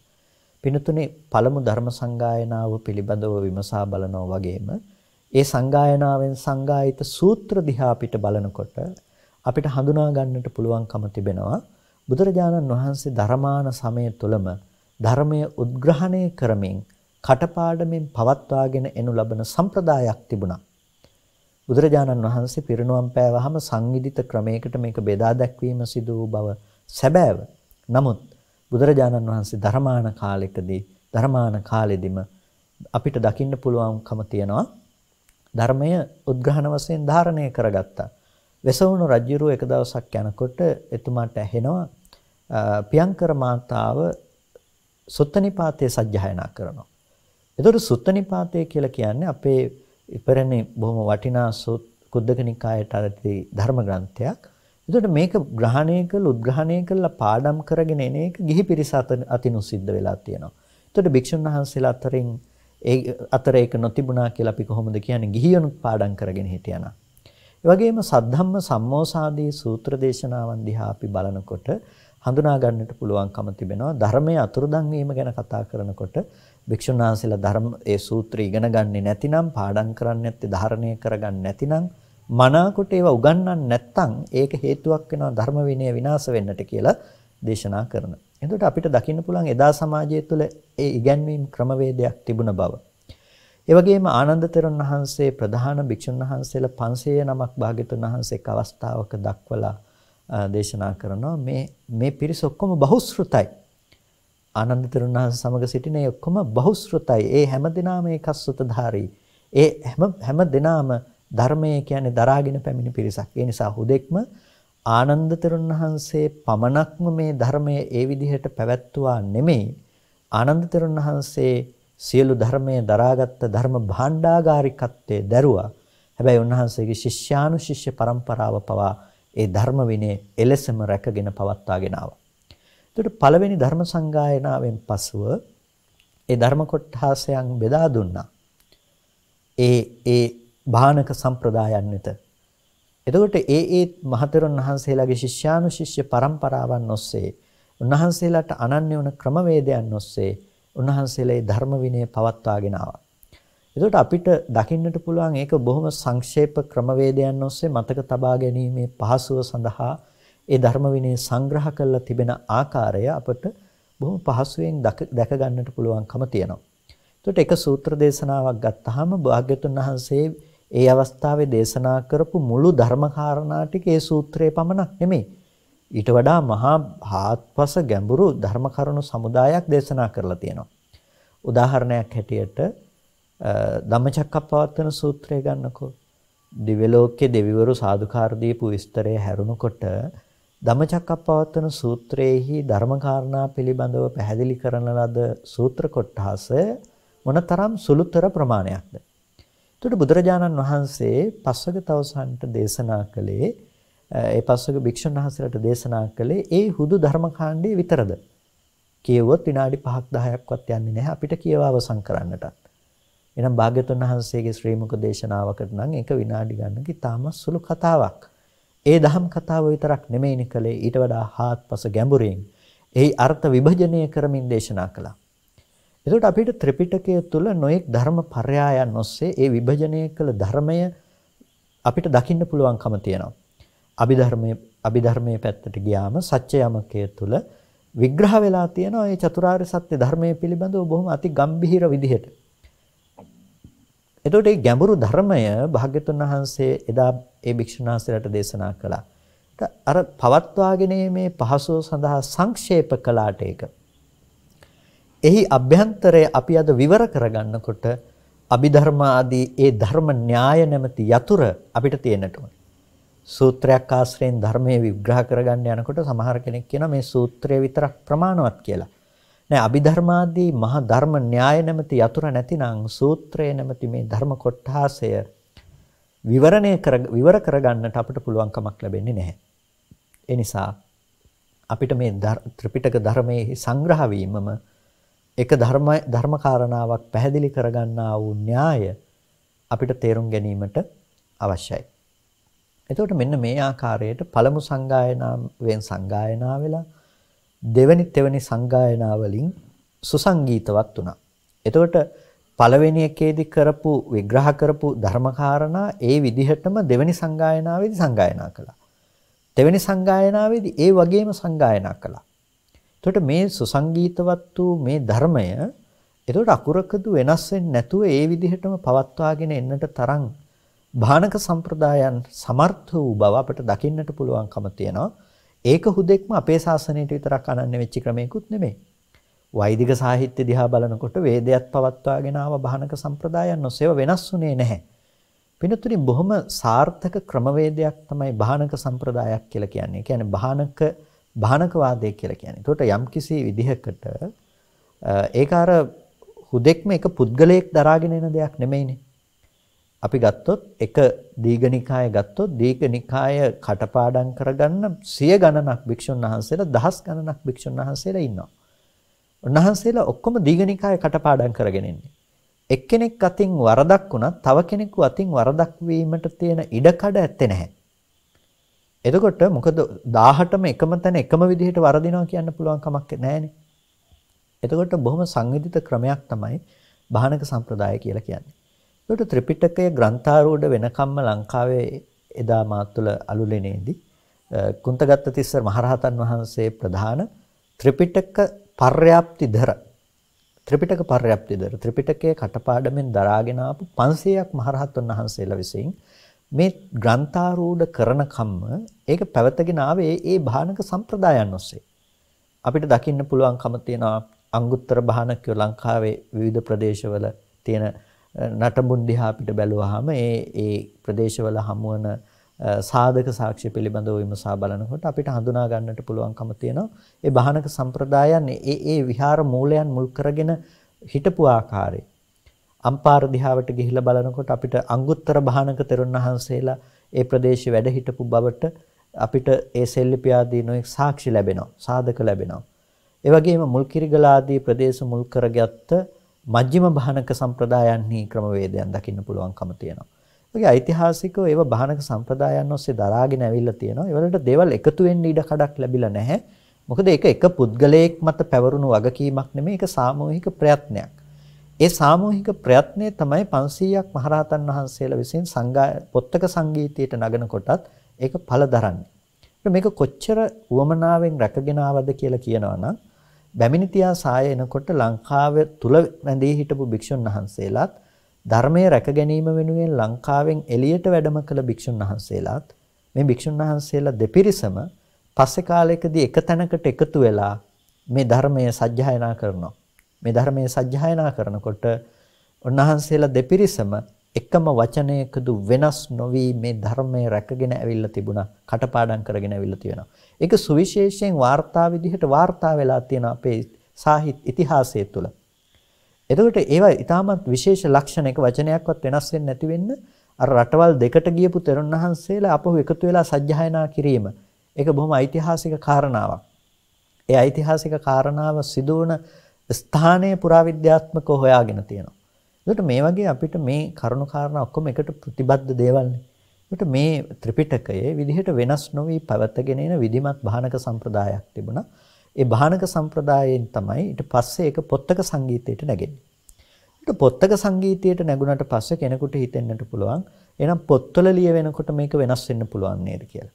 පිනතුනේ පළමු ධර්ම සංගායනාව පිළිබඳව විමසා බලනවා වගේම ඒ සංගායනාවෙන් සංගායිත සූත්‍ර දිහා අපිට බලනකොට අපිට හඳුනා ගන්නට පුළුවන්කම තිබෙනවා බුදුරජාණන් වහන්සේ ධර්මාන සමය තුලම ධර්මය උද්ග්‍රහණය කරමින් කටපාඩමින් පවත්වාගෙන එනු ලබන සම්ප්‍රදායක් තිබුණා. බුදුරජාණන් වහන්සේ පිරිනුවම් පෑවහම සංවිධිත ක්‍රමයකට මේක බෙදා දැක්වීම සිදු වූ බව සැබෑව. නමුත් බුදුරජාණන් වහන්සේ ධර්මාන කාලෙකදී ධර්මාන කාලෙදිම අපිට දකින්න පුළුවන්කම තියෙනවා ධර්මය උද්ඝාන වශයෙන් ධාරණය කරගත්තා. වෙසවුණු රජුරෝ එක දවසක් යනකොට එතුමාට ඇහෙනවා පියංකර මාතාව සුත්තනිපාතේ සජ්ජායනා කරනවා. ඒතර සුත්තනිපාතේ කියලා කියන්නේ අපේ ඉපරණේ බොහොම වටිනා කුද්දක නිකායට අරති ධර්ම ග්‍රන්ථයක්. එතකොට මේක ග්‍රහණය කළ උද්ග්‍රහණය කළා පාඩම් කරගෙන එන එක ගිහි පිරිස අතිනු සිද්ධ වෙලා තියෙනවා. එතකොට භික්ෂුන් වහන්සේලා අතරින් ඒ අතර ඒක නොතිබුණා කියලා අපි කොහොමද කියන්නේ ගිහියනුත් පාඩම් කරගෙන හිටියානම්. ඒ වගේම සද්ධම්ම සම්මෝසාදී සූත්‍ර දේශනාවන් දිහා අපි බලනකොට හඳුනා ගන්නට පුළුවන්කම තිබෙනවා ධර්මයේ අතුරුදන් වීම ගැන කතා කරනකොට භික්ෂුන් වහන්සේලා ධර්ම ඒ සූත්‍රය ඉගෙන ගන්නේ නැතිනම් පාඩම් කරන්නේ නැත්තේ ධාරණය කරගන්නේ නැතිනම් මනාකොට ඒව උගන්වන්නේ නැත්නම් ඒක හේතුවක් වෙනවා ධර්ම විනය විනාශ වෙන්නට කියලා දේශනා කරන. එතකොට අපිට දකින්න පුළුවන් එදා සමාජය තුළ ඒ ඉගැන්වීම් ක්‍රමවේදයක් තිබුණ බව. ඒ වගේම ආනන්ද තෙරුන් වහන්සේ ප්‍රධාන භික්ෂුන් වහන්සේලා 500 නමක් භාග්‍යතුන් වහන්සේ එක අවස්ථාවක දක්වලා දේශනා කරනවා මේ මේ පිරිස ඔක්කොම බහුශෘතයි ආනන්ද තෙරුණහස සමග සිටින ඒ ඔක්කොම බහුශ්‍රතයි. ඒ හැමදෙනාම ඒ කස්සතධාරී. ඒ හැම හැමදෙනාම ධර්මය කියන්නේ දරාගෙන පැමිණි පිරිසක්. ඒ නිසා හුදෙක්ම ආනන්ද තෙරුණහන්සේ පමණක්ම මේ ධර්මය ඒ විදිහට පැවැත්තුවා නෙමෙයි. ආනන්ද තෙරුණහන්සේ සියලු ධර්මයේ දරාගත් ධර්ම භාණ්ඩාගාරිකත්වයේ දැරුවා. හැබැයි උන්වහන්සේගේ ශිෂ්‍යානුශිෂ්‍ය පරම්පරාව පවා ඒ ධර්ම විනේ එලෙසම රැකගෙන පවත්වාගෙන ආවා. එතකොට පළවෙනි ධර්ම සංගායනාවෙන් පසුව ඒ ධර්ම කොටහසයන් බෙදා දුන්නා. ඒ ඒ භානක සම්ප්‍රදායන් වෙත. එතකොට ඒ ඒ මහතෙරුන් වහන්සේලාගේ ශිෂ්‍යානු ශිෂ්‍ය පරම්පරාවන් ඔස්සේ උන්වහන්සේලාට අනන්‍ය වුණ ක්‍රමවේදයන් ඔස්සේ උන්වහන්සේලා ඒ ධර්ම විනය පවත්වාගෙන ආවා. එතකොට අපිට දකින්නට පුළුවන් ඒක බොහොම සංක්ෂේප ක්‍රමවේදයන් ඔස්සේ මතක තබා ගැනීමේ පහසුව සඳහා ඒ ධර්ම විනය සංග්‍රහ කරලා තිබෙන ආකාරය අපට බොහොම පහසුවෙන් දැක ගන්නට පුළුවන්කම තියෙනවා. එතකොට එක සූත්‍ර දේශනාවක් ගත්තාම භාග්‍යතුන් වහන්සේ ඒ අවස්ථාවේ දේශනා කරපු මුළු ධර්ම කාරණා ටික ඒ සූත්‍රයේ පමණක් නෙමෙයි. ඊට වඩා මහා ආත්පස ගැඹුරු ධර්ම කරුණු සමුදායක් දේශනා කරලා තියෙනවා. උදාහරණයක් හැටියට ධම්මචක්කප්පවත්තන සූත්‍රය ගන්නකෝ. දිව්‍ය ලෝකයේ දෙවිවරු සාදුකාර දීපු විස්තරය හැරුණකොට ධම්මචක්කප්පවත්තන සූත්‍රයේහි ධර්මකාරණා පිළිබඳව පැහැදිලි කරන ලද සූත්‍ර කොටස මොනතරම් සුළුතර ප්‍රමාණයක්ද? එතකොට බුදුරජාණන් වහන්සේ පස්වග තවසන්ට දේශනා කළේ ඒ පස්වග භික්ෂුන් වහන්සේලාට දේශනා කළේ ඒ හුදු ධර්මකාණ්ඩේ විතරද? කියවුවොත් විනාඩි 5ක් 10ක්වත් යන්නේ නැහැ අපිට කියව අවසන් කරන්නට. එහෙනම් භාග්‍යතුන් වහන්සේගේ ශ්‍රී මුක දේශනාවකට නම් ඒක විනාඩි ගන්නක ඉතාම සුළු කතාවක්. ඒ දහම් කතාව විතරක් නෙමෙයිනේ කළේ ඊට වඩා හාත්පස ගැඹුරින් එහි අර්ථ විභජනය කරමින් දේශනා කළා. එතකොට අපිට ත්‍රිපිටකය තුල නොඑක් ධර්ම පర్యයායන් ඔස්සේ ඒ විභජනය කළ ධර්මය අපිට දකින්න පුළුවන්කම තියෙනවා. අභිධර්මයේ අභිධර්මයේ පැත්තට ගියාම සත්‍ය යමකයේ තුල විග්‍රහ වෙලා තියෙනවා මේ චතුරාර්ය සත්‍ය ධර්මයේ පිළිබඳව බොහොම අති ගැඹිර විදිහට. එතකොට මේ ගැඹුරු ධර්මය භාග්‍යතුන් වහන්සේ එදා ඒ භික්ෂුන් වහන්සේලාට දේශනා කළා. අර පවත්වාගෙන මේ පහසුව සඳහා සංක්ෂේප කළාට ඒක. එහි අභ්‍යන්තරය අපි අද විවර කරගන්නකොට අභිධර්ම ආදී ඒ ධර්ම න්‍යාය නැමැති යතුර අපිට තියෙන්නට ඕනේ. සූත්‍රයක් ආශ්‍රයෙන් ධර්මයේ විග්‍රහ කරගන්න යනකොට සමහර කෙනෙක් කියන මේ සූත්‍රය විතරක් ප්‍රමාණවත් කියලා. නෑ අභිධර්මාදී මහා ධර්ම න්‍යාය නැමැති යතුරු නැතිනම් සූත්‍රය නැමැති මේ ධර්ම කොටාසය විවරණය කර විවර කරගන්නට අපිට පුළුවන් කමක් ලැබෙන්නේ නැහැ. ඒ නිසා අපිට මේ ත්‍රිපිටක ධර්මයේ සංග්‍රහ වීමම එක ධර්ම ධර්මකාරණාවක් පැහැදිලි කරගන්නා වූ න්‍යාය අපිට තේරුම් ගැනීමට අවශ්‍යයි. එතකොට මෙන්න මේ ආකාරයට පළමු සංගායනාවෙන් සංගායනා වෙලා දෙවෙනි තෙවෙනි සංගායනාවලින් සුසංගීතවත් වුණා. එතකොට පළවෙනි එකේදී කරපු විග්‍රහ කරපු ධර්මකාරණා ඒ විදිහටම දෙවෙනි සංගායනාවේදී සංගායනා කළා. දෙවෙනි සංගායනාවේදී ඒ වගේම සංගායනා කළා. එතකොට මේ සුසංගීතවත් වූ මේ ධර්මය එතකොට අකුරකදු වෙනස් වෙන්නේ නැතුව ඒ විදිහටම පවත්වාගෙන එන්නට තරම් භානක සම්ප්‍රදායන් සමර්ථ වූ බව අපට දකින්නට පුළුවන්කම තියෙනවා. ඒක හුදෙක්ම අපේ ශාසනයට විතරක් අනන්‍ය වෙච්ච ක්‍රමයකුත් නෙමෙයි. වෛදික සාහිත්‍ය දිහා බලනකොට වේදයක් පවත්වාගෙන ආව බහනක සම්ප්‍රදායන් නොසෙව වෙනස් වුණේ නැහැ. පිනතුනි බොහොම සාර්ථක ක්‍රමවේදයක් තමයි බහනක සම්ප්‍රදායක් කියලා කියන්නේ. ඒ කියන්නේ බහනක බහනකවාදය කියලා කියන්නේ. ඒකට යම්කිසි විදිහකට ඒක අර හුදෙක්ම එක පුද්ගලයෙක් දරාගෙන එන දෙයක් නෙමෙයිනේ. අපි ගත්තොත් එක දීඝනිකාය ගත්තොත් දීඝනිකාය කටපාඩම් කරගන්න සිය ගණනක් භික්ෂුන් වහන්සේලා දහස් ගණනක් භික්ෂුන් වහන්සේලා ඉන්නවා. උන්වහන්සේලා ඔක්කොම දීඝනිකාය කටපාඩම් කරගෙන ඉන්නේ. එක්කෙනෙක් අතින් වරදක් වුණත් තව කෙනෙකු අතින් වරදක් වීමට තියෙන ඉඩකඩ ඇත්තේ නැහැ. එතකොට මොකද 18ටම එකම තැන එකම විදිහට වරදිනවා කියන්න පුළුවන් කමක් නැහැනේ. එතකොට බොහොම සංවිධිත ක්‍රමයක් තමයි භානක සම්ප්‍රදාය කියලා කියන්නේ. ඒකට ත්‍රිපිටකය ග්‍රන්ථාරූඪ වෙනකම්ම ලංකාවේ එදා මා තුළ අලුලෙනේදී කුන්තගත්ත තිස්ස මහරහතන් වහන්සේ ප්‍රධාන ත්‍රිපිටක පර්‍යාප්තිදර ත්‍රිපිටක පර්‍යාප්තිදර ත්‍රිපිටකයේ කටපාඩමින් දරාගෙන ආපු 500ක් මහරහතන් වහන්සේලා විසින් මේ ග්‍රන්ථාරූඪ කරනකම්ම ඒක පැවතගෙන ආවේ ඒ භානක සම්ප්‍රදායන් ඔස්සේ අපිට දකින්න පුළුවන්කම තියෙනවා අංගුත්තර භානකය ලංකාවේ විවිධ ප්‍රදේශවල තියෙන නටබුන් දිහා අපිට බැලුවාම ඒ ඒ ප්‍රදේශවල හමුවන සාධක සාක්ෂි පිළිබඳව විමසා බලනකොට අපිට හඳුනා ගන්නට පුළුවන්කම තියෙනවා. ඒ බහනක සම්ප්‍රදායන් ඒ ඒ විහාර මූලයන් මුල් කරගෙන හිටපු ආකාරය. අම්පාර දිහාවට ගිහිලා බලනකොට අපිට අංගුත්තර බහනක තෙරුන් වහන්සේලා ඒ ප්‍රදේශේ වැඩ හිටපු බවට අපිට ඒ සෙල්ලිපියාදී නොඑක් සාක්ෂි ලැබෙනවා. සාධක ලැබෙනවා. ඒ වගේම මුල්කිරිගල ආදී ප්‍රදේශ මුල් කරගත්තු මජ්ක්‍ධිම භානක සම්ප්‍රදායන්හි ක්‍රමවේදයන් දකින්න පුළුවන්කම තියෙනවා. ඒකේ ඓතිහාසිකව ඒව භානක සම්ප්‍රදායන් ඔස්සේ දරාගෙන ඇවිල්ලා තියෙනවා. ඒවලට දේවල් එකතු වෙන්න ඉඩ කඩක් ලැබිලා නැහැ. මොකද ඒක එක පුද්ගලයෙක් මත පැවරුණු වගකීමක් නෙමෙයි ඒක සාමූහික ප්‍රයත්නයක්. ඒ සාමූහික ප්‍රයත්නය තමයි 500ක් මහරහතන් වහන්සේලා විසින් සංගා පොත්තක සංගීතයට නගන කොටත් ඒක පළ දරන්නේ. මේක කොච්චර උවමනාවෙන් රැකගෙන ආවද කියලා කියනවා නම් බැමිණි තියා සාය එනකොට ලංකාවේ තුල රැඳී හිටපු භික්ෂුන් වහන්සේලාත් ධර්මයේ රැක ගැනීම වෙනුවෙන් ලංකාවෙන් එළියට වැඩම කළ භික්ෂුන් වහන්සේලාත් මේ භික්ෂුන් වහන්සේලා දෙපිරිසම පස්සේ කාලයකදී එක තැනකට එකතු වෙලා මේ ධර්මය සජ්ජායනා කරනවා. මේ ධර්මය සජ්ජායනා කරනකොට උන්වහන්සේලා දෙපිරිසම එකම වචනයකදු වෙනස් නොවි මේ ධර්මයේ රැකගෙන ඇවිල්ලා තිබුණා කටපාඩම් කරගෙන ඇවිල්ලා තියෙනවා. ඒක සුවිශේෂයෙන් වාර්තා විදිහට වාර්තා වෙලා තියෙන අපේ සාහිත්‍ය ඉතිහාසය තුළ. එතකොට ඒවා ඉතාමත් විශේෂ ලක්ෂණ එක වචනයක්වත් වෙනස් වෙන්නේ නැති වෙන්න අර රටවල් දෙකට ගියපු තෙරුන් වහන්සේලා අපව එකතු වෙලා සජ්ජායනා කිරීම. ඒක බොහොම ඓතිහාසික කාරණාවක්. ඒ ඓතිහාසික කාරණාව සිදුවන ස්ථානයේ පුරාවිද්‍යාත්මකව හොයාගෙන තියෙනවා. එතකොට මේ වගේ අපිට මේ කරුණු කාරණා ඔක්කොම එකට ප්‍රතිබද්ධ දේවල්නේ. එතකොට මේ ත්‍රිපිටකයේ විදිහට වෙනස් නොවි පැවතගෙන එන විධිමත් භානක සම්ප්‍රදායක් තිබුණා. ඒ භානක සම්ප්‍රදායෙන් තමයි ඊට පස්සේ ඒක පොත්තක සංගීතයට නැගෙන්නේ. ඊට පොත්තක සංගීතයට නැගුණට පස්සේ කෙනෙකුට හිතෙන්නට පුළුවන් එහෙනම් පොත්වල ලියවෙනකොට මේක වෙනස් වෙන්න පුළුවන් නේද කියලා.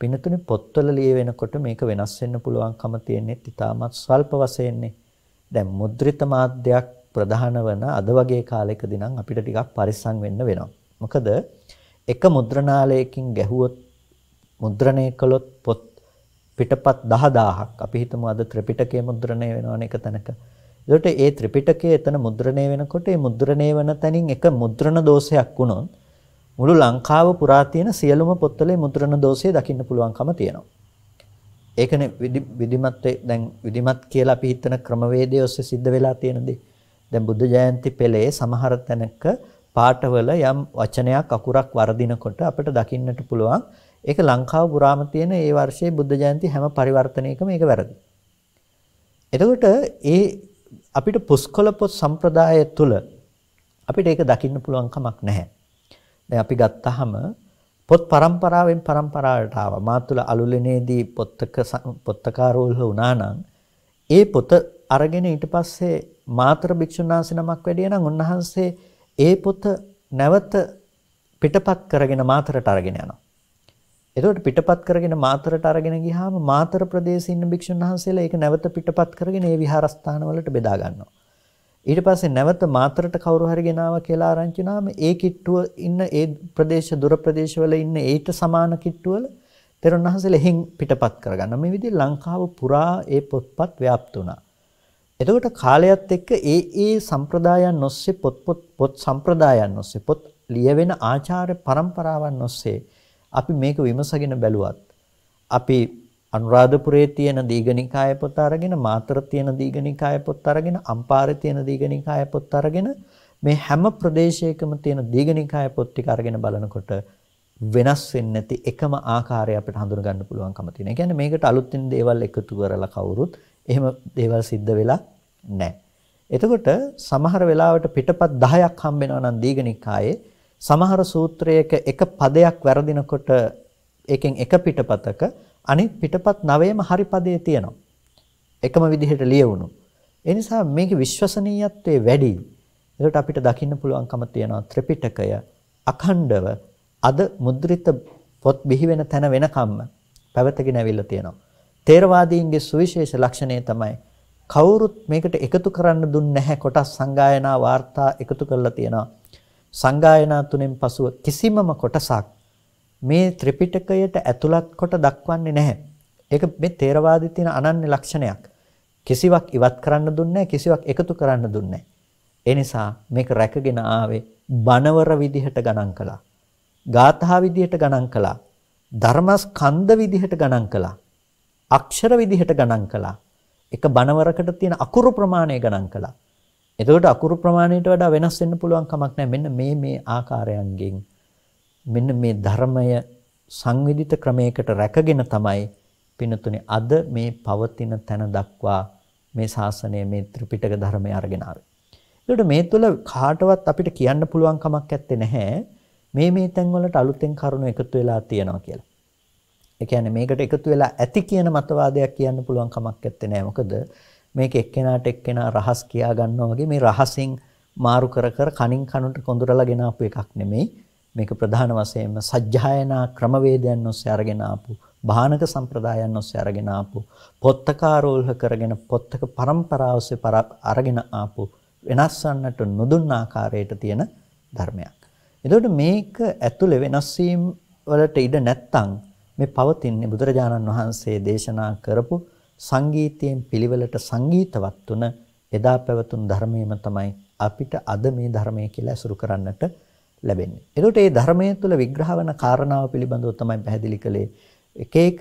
පින්නතුනේ පොත්වල ලියවෙනකොට මේක වෙනස් වෙන්න පුළුවන්කම තියෙන්නේ ඉතාමත් ස්වල්ප වශයෙන්නේ. දැන් මුද්‍රිත මාධ්‍යයක් ප්‍රධාන වන අද වගේ කාලයකදී නම් අපිට ටිකක් පරිස්සම් වෙන්න වෙනවා. මොකද එක මුද්‍රණාලයකින් ගැහුවොත් මුද්‍රණය කළොත් පොත් පිටපත් 10000ක් අපි හිතමු අද ත්‍රිපිටකය මුද්‍රණය වෙනවනේ එක තැනක. ඒකට ඒ ත්‍රිපිටකය එතන මුද්‍රණය වෙනකොට ඒ මුද්‍රණය වෙන තැනින් එක මුද්‍රණ දෝෂයක් වුණොත් මුළු ලංකාව පුරා තියෙන සියලුම පොත්වල මුද්‍රණ දෝෂය දකින්න පුළුවන්කම තියෙනවා. ඒකනේ විධිමත් දැන් විධිමත් කියලා අපි හිතන ක්‍රමවේදය ඔස්සේ සිද්ධ වෙලා තියෙන දේ. දැන් බුද්ධ ජයන්ති පෙළේ සමහර තැනක පාඨවල යම් වචනයක් අකුරක් වර්ධිනකොට අපිට දකින්නට පුළුවන් ඒක ලංකාව පුරාම තියෙන ඒ වර්ෂයේ බුද්ධ ජයන්ති හැම පරිවර්තනයකම ඒක වැරදි. එතකොට ඒ අපිට පුස්කොළ පොත් සම්ප්‍රදාය තුළ අපිට ඒක දකින්න පුළුවන් කමක් නැහැ. දැන් අපි ගත්තාම පොත් પરම්පරාවෙන් પરම්පරාවට ආවා. මාතුල අලුලිනේදී පොත්තක පොත්තකාරෝල්හ වුණා නම් ඒ පොත අරගෙන ඊට පස්සේ මාතර භික්ෂුන් වහන්සේ නමක් වැඩිය නම් උන්වහන්සේ ඒ පොත නැවත පිටපත් කරගෙන මාතරට අරගෙන යනවා. එතකොට පිටපත් කරගෙන මාතරට අරගෙන ගියාම මාතර ප්‍රදේශයේ ඉන්න භික්ෂුන් වහන්සේලා ඒක නැවත පිටපත් කරගෙන ඒ විහාරස්ථාන වලට බෙදා ගන්නවා. ඊට පස්සේ නැවත මාතරට කවුරු හරි ගෙනාවා කියලා ආරංචි වුණාම ඒ කිට්ටුව ඉන්න ඒ ප්‍රදේශ දුර ප්‍රදේශවල ඉන්න ඊට සමාන කිට්ටුවල තෙරුන් වහන්සේලා එහෙන් පිටපත් කරගන්න. මේ විදිහට ලංකාව පුරා ඒ පොත්පත් ව්‍යාප්ත වුණා. එතකොට කාලයත් එක්ක ඒ ඒ සම්ප්‍රදායන් ඔස්සේ පොත් පොත් පොත් සම්ප්‍රදායන් ඔස්සේ පොත් ලියවෙන ආචාර પરම්පරාවන් ඔස්සේ අපි මේක විමසගෙන බැලුවත් අපි අනුරාධපුරයේ තියෙන දීඝනිකාය පොත් අරගෙන මාතර තියෙන දීඝනිකාය පොත් අරගෙන අම්පාරේ තියෙන දීඝනිකාය පොත් අරගෙන මේ හැම ප්‍රදේශයකම තියෙන දීඝනිකාය පොත් ටික අරගෙන බලනකොට වෙනස් වෙන්නේ නැති එකම ආකාරය අපිට හඳුන ගන්න පුළුවන්කම තියෙනවා. ඒ කියන්නේ මේකට අලුත්ින් දේවල් එකතු කරලා කවුරුත් එහෙම දේවල් සිද්ධ වෙලා නැහැ. එතකොට සමහර වෙලාවට පිටපත් 10ක් හම්බ වෙනවා නම් දීඝනිකායේ සමහර සූත්‍රයක එක පදයක් වැරදිනකොට ඒකෙන් එක පිටපතක අනිත් පිටපත් 9ෙම හරි පදයේ තියෙනවා. එකම විදිහට ලියවුණු. ඒ නිසා මේකේ විශ්වසනීයත්වයේ වැඩි. ඒකට අපිට දකින්න පුළුවන්කම තියෙනවා ත්‍රිපිටකය අඛණ්ඩව අද මුද්‍රිත පොත් බිහි වෙන තැන වෙනකම්ම පැවතගෙන ඇවිල්ලා තියෙනවා. තේරවාදීන්ගේ සුවිශේෂ ලක්ෂණය තමයි කවුරුත් මේකට එකතු කරන්න දුන්නේ නැහැ කොටස් සංගායනා වාර්තා එකතු කරලා තියෙනවා. සංගායනා තුනෙන් පසුව කිසිමම කොටසක් මේ ත්‍රිපිටකයට ඇතුළත් කොට දක්වන්නේ නැහැ. ඒක මේ තේරවාදී තියෙන අනන්‍ය ලක්ෂණයක්. කිසිවක් ඉවත් කරන්න දුන්නේ කිසිවක් එකතු කරන්න දුන්නේ ඒ නිසා මේක රැකගෙන ආවේ බණවර විදිහට ගණන් කළා. ගාථා විදිහට ගණන් කළා. ධර්මස්කන්ධ විදිහට ගණන් කළා. අක්ෂර විදිහට ගණන් කළා. එක බණවරකට තියෙන අකුරු ප්‍රමාණය ගණන් කළා. එතකොට අකුරු ප්‍රමාණයට වඩා වෙනස් වෙන්න පුළුවන් කමක් නැහැ. මෙන්න මේ මේ ආකාරයන්ගෙන් මෙන්න මේ ධර්මය සංවිධිත ක්‍රමයකට රැකගෙන තමයි පිනතුනේ අද මේ පවතින තැන දක්වා මේ ශාසනය මේ ත්‍රිපිටක ධර්මය අරගෙන ආවේ. ඒකට මේ තුළ කාටවත් අපිට කියන්න පුළුවන් කමක් නැත්තේ නැහැ. මේ මේ තැන් වලට අලුතෙන් කරුණු එකතු වෙලා තියෙනවා කියලා. ඒ කියන්නේ මේකට එකතු වෙලා ඇති කියන මතවාදයක් කියන්න පුළුවන් කමක් නැත්තේ නෑ. මොකද මේක එක්කෙනාට එක්කෙනා රහස් කියා ගන්නවා වගේ මේ රහසින් මාරු කර කර කණින් කනට කොඳුරලා ගෙන ආපු එකක් නෙමෙයි. මේක ප්‍රධාන වශයෙන්ම සජ්ජායනා ක්‍රමවේදයන් ඔස්සේ අරගෙන ආපු භානක සම්ප්‍රදායන් ඔස්සේ අරගෙන ආපු පොත්තකාරෝල්හ කරගෙන පොත්තක પરම්පරාව ඔස්සේ අරගෙන ආපු වෙනස්වන්නට නොදුන් ආකාරයට තියෙන ධර්මයක්. එතකොට මේක ඇතුලේ වෙනස් වීම වලට ඉඩ නැත්තම් මේ පවතින්නේ බුදුරජාණන් වහන්සේ දේශනා කරපු සංගීතයෙන් පිළිවෙලට සංගීතවත් තුන එදා පැවතුණු ධර්මයේම තමයි අපිට අද මේ ධර්මය කියලා අසුරු කරන්නට ලැබෙන්නේ. එතකොට මේ ධර්මය තුළ විග්‍රහ වන කාරණාව පිළිබඳව තමයි පැහැදිලි කළේ. එක එක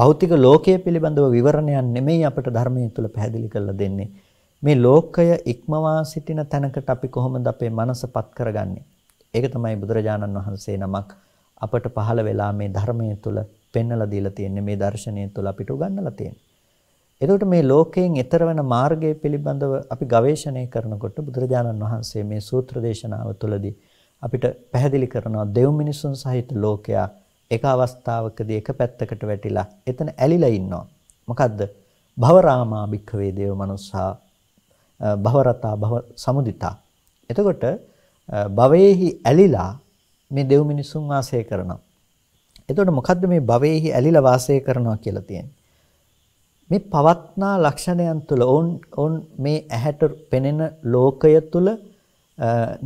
භෞතික ලෝකයේ පිළිබඳව විවරණයක් නෙමෙයි අපට ධර්මයේ තුල පැහැදිලි කරලා දෙන්නේ. මේ ලෝකය ඉක්මවා සිටින තැනකට අපි කොහොමද අපේ මනසපත් කරගන්නේ? ඒක තමයි බුදුරජාණන් වහන්සේ නමක් අපට පහළ වෙලා මේ ධර්මයේ තුල පෙන්වලා දීලා තියෙන්නේ මේ දර්ශනය තුල අපිට උගන්වලා තියෙන්නේ. එතකොට මේ ලෝකයෙන් ඈතර වෙන මාර්ගය පිළිබඳව අපි ගවේෂණය කරනකොට බුදුරජාණන් වහන්සේ මේ සූත්‍ර දේශනාව තුළදී අපිට පැහැදිලි කරනවා දෙව් මිනිසුන් සහිත ලෝකයා එක අවස්ථාවකදී එක පැත්තකට වැටිලා එතන ඇලිලා ඉන්නවා. මොකද්ද? භවරාමා භික්ඛවේ දේව මනුස්සා භවරතා භව සමුදිතා. එතකොට භවයේහි ඇලිලා මේ දෙව් මිනිසුන් වාසය කරනවා. එතකොට මොකද්ද මේ භවයේහි ඇලිලා වාසය කරනවා කියලා තියෙන්නේ? මේ පවත්නා ලක්ෂණයන් තුල ඔවුන් ඔවුන් මේ ඇහැට පෙනෙන ලෝකය තුල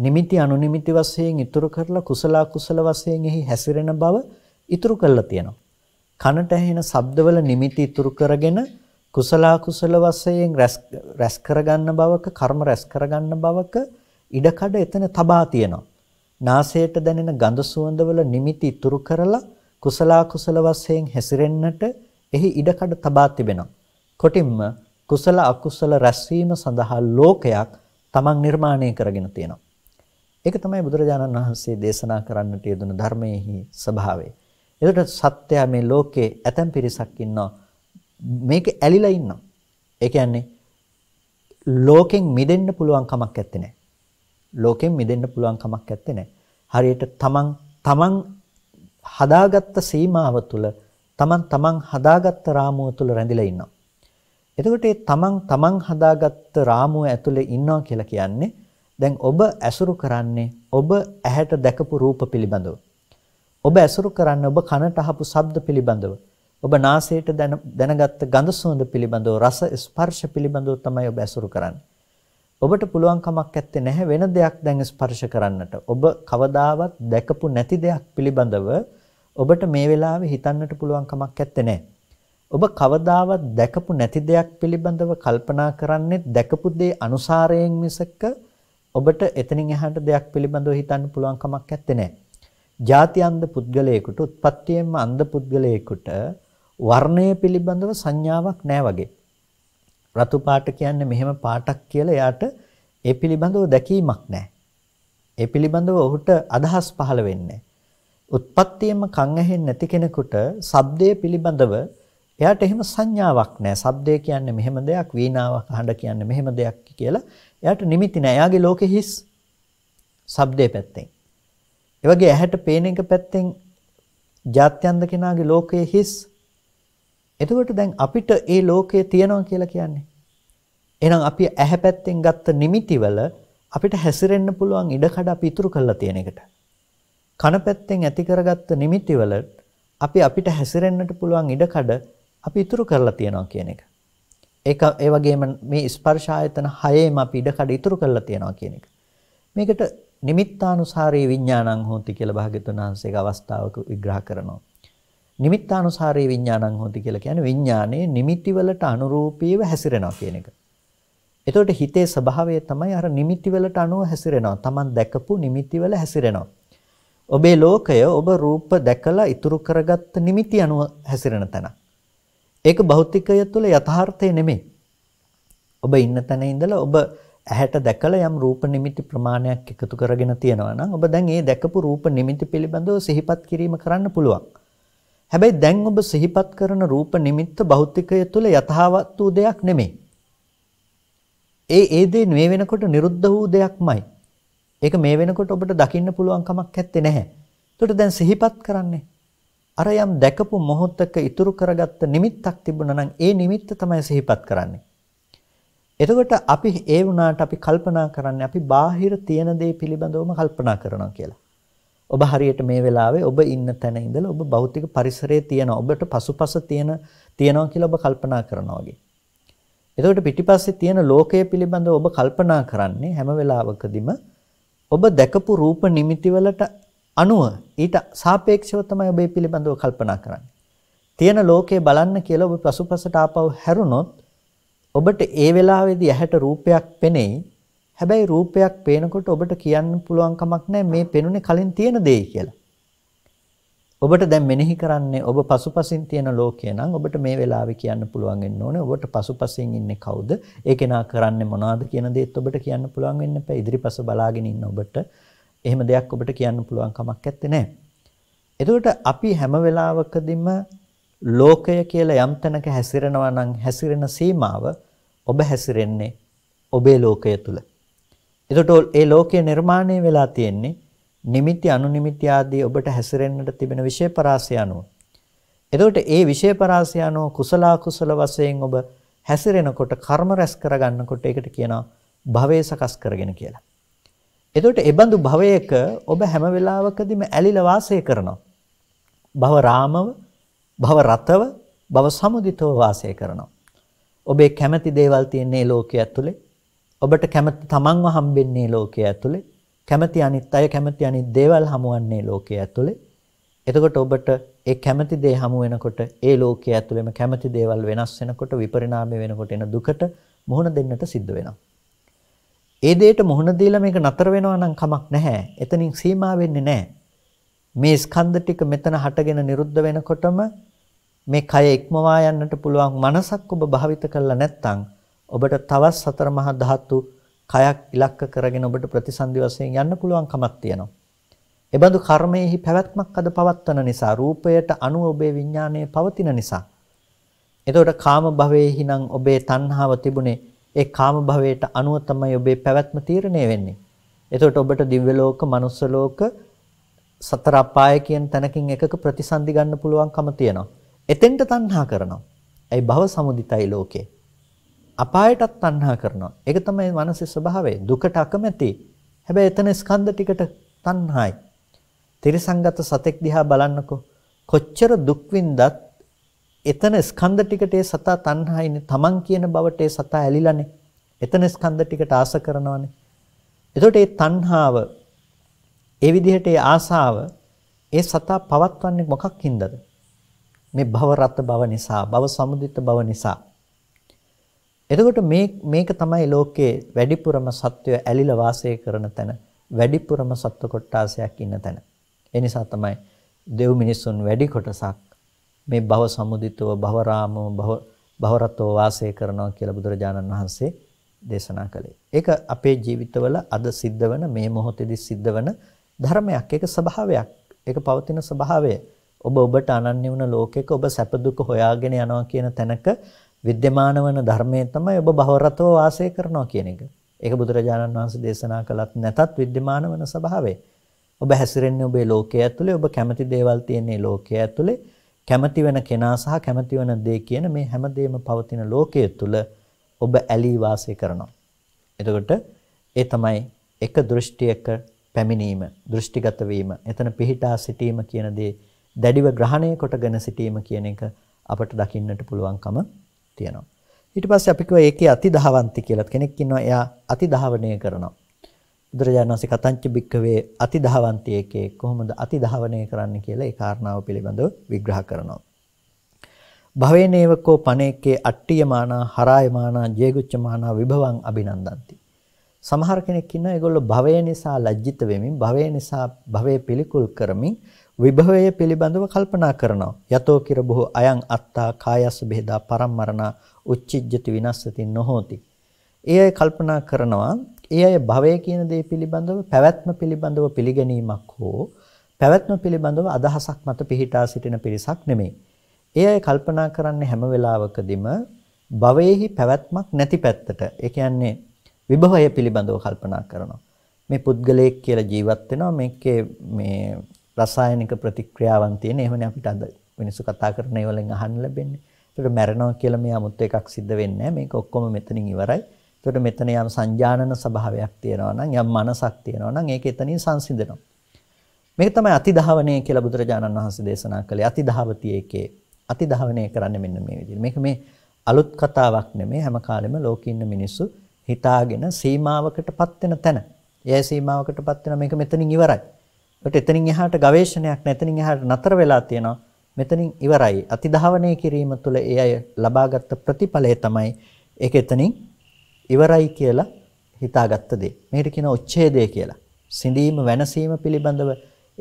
නිමිති අනුනිමිති වශයෙන් ඉතුරු කරලා කුසල කුසල වශයෙන් එහි හැසිරෙන බව ඉතුරු කරලා තියෙනවා. කනට ඇහෙන ශබ්දවල නිමිති ඉතුරු කරගෙන කුසල කුසල වශයෙන් රැස් කරගන්න බවක කර්ම රැස් කරගන්න බවක ඉඩකඩ එතන තබා තියෙනවා. නාසයට දැනෙන ගඳ සුවඳවල නිමිති ඉතුරු කරලා කුසලා කුසල වශයෙන් හැසිරෙන්නට එහි ඉඩකඩ තබා තිබෙනවා. කොටින්ම කුසල අකුසල රැස්වීම සඳහා ලෝකයක් තමන් නිර්මාණය කරගෙන තියෙනවා. ඒක තමයි බුදුරජාණන් වහන්සේ දේශනා කරන්නට යෙදුණු ධර්මයේහි ස්වභාවය. ඒකට සත්‍යය මේ ලෝකේ ඇතම් පිරිසක් ඉන්නවා මේක ඇලිලා ඉන්නවා. ඒ කියන්නේ ලෝකෙන් මිදෙන්න පුළුවන් කමක් නැත්තේ. ලෝකෙන් මිදෙන්න පුළුවන් කමක් නැත්තේ නෑ. හරියට තමන් තමන් හදාගත්ත සීමාව තුළ තමන් තමන් හදාගත්ත රාමුව තුළ රැඳිලා ඉන්නවා. එතකොට තමන් තමන් හදාගත්ත රාමුව ඇතුලේ ඉන්නවා කියලා කියන්නේ දැන් ඔබ ඇසුරු කරන්නේ ඔබ ඇහැට දැකපු රූප පිළිබඳව. ඔබ ඇසුරු කරන්නේ ඔබ කනට අහපු ශබ්ද පිළිබඳව. ඔබ නාසයට දැනගත්ත ගඳ සුවඳ පිළිබඳව, රස ස්පර්ශ පිළිබඳව තමයි ඔබ ඇසුරු කරන්නේ. ඔබට පුළුවන් කමක් නැත්තේ නැහැ වෙන දෙයක් දැන් ස්පර්ශ කරන්නට. ඔබ කවදාවත් දැකපු නැති දෙයක් පිළිබඳව ඔබට මේ වෙලාවේ හිතන්නට පුළුවන් කමක් නැත්තේ නැහැ. ඔබ කවදාවත් දැකපු නැති දෙයක් පිළිබඳව කල්පනා කරන්නේ දැකපු දේ අනුසාරයෙන් මිසක ඔබට එතනින් එහාට දෙයක් පිළිබඳව හිතන්න පුළුවන් කමක් නැත්තේ නැහැ. ಜಾති අන්ධ පුද්ගලයෙකුට, උත්පත්තියෙන්ම අන්ධ පුද්ගලයෙකුට වර්ණය පිළිබඳව සංඥාවක් නැහැ වගේ. රතු පාට කියන්නේ මෙහෙම පාටක් කියලා එයාට ඒ පිළිබඳව දැකීමක් නැහැ. ඒ පිළිබඳව ඔහුට අදහස් පහළ වෙන්නේ උත්පත්තියෙම කන් ඇහෙන්නේ නැති කෙනෙකුට ශබ්දයේ පිළිබඳව එයාට එහෙම සංඥාවක් නැහැ. ශබ්දය කියන්නේ මෙහෙම දෙයක්, වීණාවක් අහඬ කියන්නේ මෙහෙම දෙයක් කියලා එයාට නිමිති නැහැ. එයාගේ ලෝකෙ හිස් ශබ්දයේ පැත්තෙන්. ඒ වගේ ඇහැට පේන එක පැත්තෙන් ජාත්‍යන්ත කෙනාගේ ලෝකයේ හිස් එතකොට දැන් අපිට ඒ ලෝකය තියෙනවා කියලා කියන්නේ. එහෙනම් අපි ඇහැ පැත්තෙන් ගත්ත නිමිතිවල අපිට හැසිරෙන්න පුළුවන් ඉඩකඩ අපි ඉතුරු කරලා තියෙන එකට. කන පැත්තෙන් ඇති කරගත්ත නිමිතිවල අපි අපිට හැසිරෙන්නට පුළුවන් ඉඩකඩ අපි ඉතුරු කරලා තියෙනවා කියන එක. ඒක ඒ වගේම මේ ස්පර්ශ ආයතන හයේම අපි ඉඩකඩ ඉතුරු කරලා තියෙනවා කියන එක. මේකට නිමිත්තානුසාරී විඥානං හෝති කියලා භාග්‍යතුන් වහන්සේගේ අවස්ථාවක විග්‍රහ කරනවා. නිමිත්තානුසාරේ විඥානං හොති කියලා කියන්නේ විඥානයේ නිමිති වලට අනුරූපීව හැසිරෙනවා කියන එක. එතකොට හිතේ ස්වභාවය තමයි අර නිමිති වලට අනුව හැසිරෙනවා. Taman දැකපු නිමිති වල හැසිරෙනවා. ඔබේ ලෝකය ඔබ රූප දැකලා ඉතුරු කරගත්ත නිමිති අනුව හැසිරෙන තැන. ඒක භෞතිකය තුළ යථාර්ථය නෙමෙයි. ඔබ ඉන්න තැන ඉඳලා ඔබ ඇහැට දැකලා යම් රූප නිමිති ප්‍රමාණයක් එකතු කරගෙන තියෙනවා නම් ඔබ දැන් ඒ දැකපු රූප නිමිති පිළිබඳව සිහිපත් කිරීම කරන්න පුළුවන්. හැබැයි දැන් ඔබ සිහිපත් කරන රූප නිමිත්ත භෞතිකය තුළ යථාවත් වූ දෙයක් නෙමෙයි. ඒ ඒ දේ මේ වෙනකොට නිරුද්ධ වූ දෙයක්මයි. ඒක මේ වෙනකොට ඔබට දකින්න පුළුවන් කමක් නැත්තේ නැහැ. එතකොට දැන් සිහිපත් කරන්නේ අර යම් දැකපු මොහොතක ඉතුරු කරගත්ත නිමිත්තක් තිබුණා නම් ඒ නිමිත්ත තමයි සිහිපත් කරන්නේ. එතකොට අපි ඒ වුණාට අපි කල්පනා කරන්නේ අපි බාහිර තියෙන දේ පිළිබඳවම කල්පනා කරනවා කියලා. ඔබ හරියට මේ වෙලාවේ ඔබ ඉන්න තැන ඉඳලා ඔබ භෞතික පරිසරයේ තියෙන ඔබට පසුපස තියෙන තියනවා කියලා ඔබ කල්පනා කරනවා වගේ. එතකොට පිටිපස්සේ තියෙන ලෝකය පිළිබඳව ඔබ කල්පනා කරන්නේ හැම වෙලාවකදීම ඔබ දැකපු රූප නිමිතිවලට අනුව ඊට සාපේක්ෂව තමයි ඔබ පිළිබඳව කල්පනා කරන්නේ. තියෙන ලෝකය බලන්න කියලා ඔබ පසුපසට ආපහු හැරුණොත් ඔබට ඒ වෙලාවේදී ඇහැට රූපයක් පෙනෙයි හැබැයි රූපයක් පේනකොට ඔබට කියන්න පුළුවන් කමක් නැහැ මේ පෙනුනේ කලින් තියෙන දෙයි කියලා. ඔබට දැන් මෙනෙහි කරන්නේ ඔබ පසුපසින් තියෙන ලෝකය නම් ඔබට මේ වෙලාවේ කියන්න පුළුවන් වෙන්න ඕනේ ඔබට පසුපසින් ඉන්නේ කවුද ඒ කෙනා කරන්නේ මොනවද කියන දේත් ඔබට කියන්න පුළුවන් වෙන්න එපා ඉදිරිපස බලාගෙන ඉන්න ඔබට එහෙම දෙයක් ඔබට කියන්න පුළුවන් කමක් නැත්තේ නෑ එතකොට අපි හැම වෙලාවකදීම ලෝකය කියලා යම් තැනක හැසිරෙනවා නම් හැසිරෙන සීමාව ඔබ හැසිරෙන්නේ ඔබේ ලෝකය තුල එතකොට ඒ ලෝකය නිර්මාණය වෙලා තියෙන්නේ නිමිති අනුනිමිති ආදී ඔබට හැසිරෙන්නට තිබෙන විෂය පරාසය අනුව. එතකොට ඒ විෂය පරාසය අනුව කුසල අකුසල වශයෙන් ඔබ හැසිරෙනකොට කර්ම රැස් කරගන්නකොට ඒකට කියනවා භවය සකස් කරගෙන කියලා. එතකොට ඒ බඳු භවයක ඔබ හැම වෙලාවකදීම ඇලිලා වාසය කරනවා. භව රාමව, භව රතව, භව සමුදිතව වාසය කරනවා. ඔබේ කැමති දේවල් තියෙන මේ ලෝකයේ ඇතුලේ ඔබට කැමති තමන්ව හම්බෙන්නේ ලෝකයේ ඇතුලේ. කැමති අනිත් අය කැමති අනිත් දේවල් හමුවන්නේ ලෝකයේ ඇතුලේ. එතකොට ඔබට ඒ කැමති දේ හමු වෙනකොට ඒ ලෝකයේ ඇතුළේම කැමති දේවල් වෙනස් වෙනකොට විපරිණාමය වෙනකොට එන දුකට මුහුණ දෙන්නට සිද්ධ වෙනවා. ඒ දෙයට මුහුණ දීලා මේක නතර වෙනවා නම් කමක් නැහැ. එතනින් සීමා වෙන්නේ නැහැ. මේ ස්කන්ධ ටික මෙතන හටගෙන නිරුද්ධ වෙනකොටම මේ කය ඉක්මවා යන්නට පුළුවන් මනසක් ඔබ භාවිත කළා නැත්නම් ඔබට තවත් සතර මහා ධාතු කයක් ඉලක්ක කරගෙන ඔබට ප්‍රතිසන්දි වශයෙන් යන්න පුළුවන් කමක් තියෙනවා. එබඳු කර්මයේහි පැවැත්මක් අද පවත්වන නිසා රූපයට අනුව ඔබේ විඥානය පවතින නිසා. එතකොට කාම භවයේහි නම් ඔබේ තණ්හාව තිබුණේ ඒ කාම භවයට අනුව තමයි ඔබේ පැවැත්ම තීරණය වෙන්නේ. එතකොට ඔබට දිව්‍ය ලෝක, මනුස්ස ලෝක, සතර අපාය කියන තැනකින් එකක ප්‍රතිසන්දි ගන්න පුළුවන්කම තියෙනවා. එතෙන්ට තණ්හා කරනවා. ඇයි භව සමුදිතයි ලෝකේ. අපායටත් තණ්හා කරනවා. ඒක තමයි මානසික ස්වභාවය. දුකට අකමැති. හැබැයි එතන ස්කන්ධ ටිකට තණ්හායි. තිරසංගත සතෙක් දිහා බලන්නකෝ. කොච්චර දුක් එතන ස්කන්ධ ටිකට ඒ සතා තණ්හායිනේ. Taman කියන බවට ඒ සතා ඇලිලානේ. එතන ස්කන්ධ ටිකට ආස කරනවානේ. එතකොට ඒ තණ්හාව ඒ විදිහට ඒ ආසාව ඒ සතා පවත්වන්නේ මොකක් හින්දාද? මේ භව රත භව නිසා, භව සමුදිත භව නිසා. එතකොට මේ මේක තමයි ලෝකේ වැඩිපුරම සත්වය ඇලිලා වාසය කරන තැන වැඩිපුරම සත්ව කොට්ටාසයක් ඉන්න තැන. ඒ නිසා තමයි දෙව් මිනිසුන් වැඩි කොටසක් මේ භව සමුදිතව භවරාමෝ භව භවරතෝ වාසය කරනවා කියලා බුදුරජාණන් වහන්සේ දේශනා කළේ. ඒක අපේ ජීවිතවල අද සිද්ධ වෙන මේ මොහොතේදී සිද්ධ වෙන ධර්මයක්. ඒක ස්වභාවයක්. ඒක පවතින ස්වභාවය. ඔබ ඔබට අනන්‍ය වුණ ලෝකයක ඔබ සැප දුක හොයාගෙන යනවා කියන තැනක विद्यමාන වන ධර්මයේ තමයි ඔබ භවරතව වාසය කරනවා කියන එක. ඒක බුදුරජාණන් වහන්සේ දේශනා කළත් නැතත් විද්‍යමාන වන ස්වභාවය. ඔබ හැසිරෙන්නේ ඔබේ ලෝකයේ ඇතුලේ ඔබ කැමති දේවල් තියෙන්නේ ලෝකයේ ඇතුලේ කැමති වෙන කෙනා සහ කැමති වෙන දේ කියන මේ හැමදේම පවතින ලෝකයේ තුල ඔබ ඇලී වාසය කරනවා. එතකොට ඒ තමයි එක දෘෂ්ටියක පැමිණීම දෘෂ්ටිගත වීම එතන පිහිටා සිටීම කියන දේ දැඩිව ග්‍රහණය කොටගෙන සිටීම කියන එක අපට දකින්නට පුළුවන්කම තියෙනවා. ඊට පස්සේ අපි කියව ඒකේ අතිධාවන්ති කියලා කෙනෙක් ඉන්නවා එයා අතිධාවණය කරනවා. බුදුරජාණන් වහන්සේ කතංච බික්කවේ අතිධාවන්ති ඒකේ කොහොමද අතිධාවණය කරන්න කියලා ඒ කාරණාව පිළිබඳව විග්‍රහ කරනවා. භවේනේවකෝ පනේකේ අට්ටියමානා හරායමානා ජේගුච්ඡමානා විභවං අභිනන්දಂತಿ. සමහර කෙනෙක් ඉන්නවා ඒගොල්ලෝ භවය නිසා ලැජ්ජිත වෙමින් භවය නිසා භවය පිළිකුල් කරමින් විභවය පිළිබඳව කල්පනා කරනවා. යතෝ කිර බොහෝ අයං අත්තා කායස්ස බෙහෙදා පරම්මරණ උච්චිජ්ජති විනස්සති නොහෝති. ඒ අය කල්පනා කරනවා ඒ අය භවය කියන දේ පිළිබඳව පැවැත්ම පිළිබඳව පිළිගැනීමක් හෝ පැවැත්ම පිළිබඳව අදහසක් මත පිහිටා සිටින පිරිසක් නෙමෙයි. ඒ අය කල්පනා කරන්නේ හැම වෙලාවකදීම භවයේහි පැවැත්මක් නැති පැත්තට. ඒ කියන්නේ විභවය පිළිබඳව කල්පනා කරනවා. මේ පුද්ගලයෙක් කියලා ජීවත් වෙනවා මේකේ මේ රසායනික ප්‍රතික්‍රියාවන් තියෙන. එහෙමනේ අපිට අද මිනිස්සු කතා කරන ඒවලින් අහන්න ලැබෙන්නේ. ඒකට මැරෙනවා කියලා මේ 아무ත් එකක් සිද්ධ වෙන්නේ මේක ඔක්කොම මෙතනින් ඉවරයි. ඒකට මෙතන යම් සංජානන ස්වභාවයක් තියෙනවා නම් යම් මනසක් තියෙනවා නම් ඒක එතනින් සංසිඳනවා. මේක තමයි අතිධාවනය කියලා බුදුරජාණන් වහන්සේ දේශනා කළේ. අතිධාවති එකේ අතිධාවනය කරන්නේ මෙන්න මේ විදිහට. මේක මේ අලුත් කතාවක් නෙමෙයි හැම කාලෙම ලෝකේ ඉන්න මිනිස්සු හිතාගෙන සීමාවකටපත් වෙන තැන. එය සීමාවකටපත් වෙන මේක මෙතනින් ඉවරයි. ඒකට එතනින් එහාට ගවේෂණයක් නැහැ. එතනින් එහාට නතර වෙලා තියෙනවා. මෙතනින් ඉවරයි. අතිධාවනය කිරීම තුළ ඒ අය ලබාගත් ප්‍රතිඵලය තමයි ඒක එතනින් ඉවරයි කියලා හිතාගත්ත දේ. මේකට කියන උච්ඡේදය කියලා. සිඳීම වෙනසීම පිළිබඳව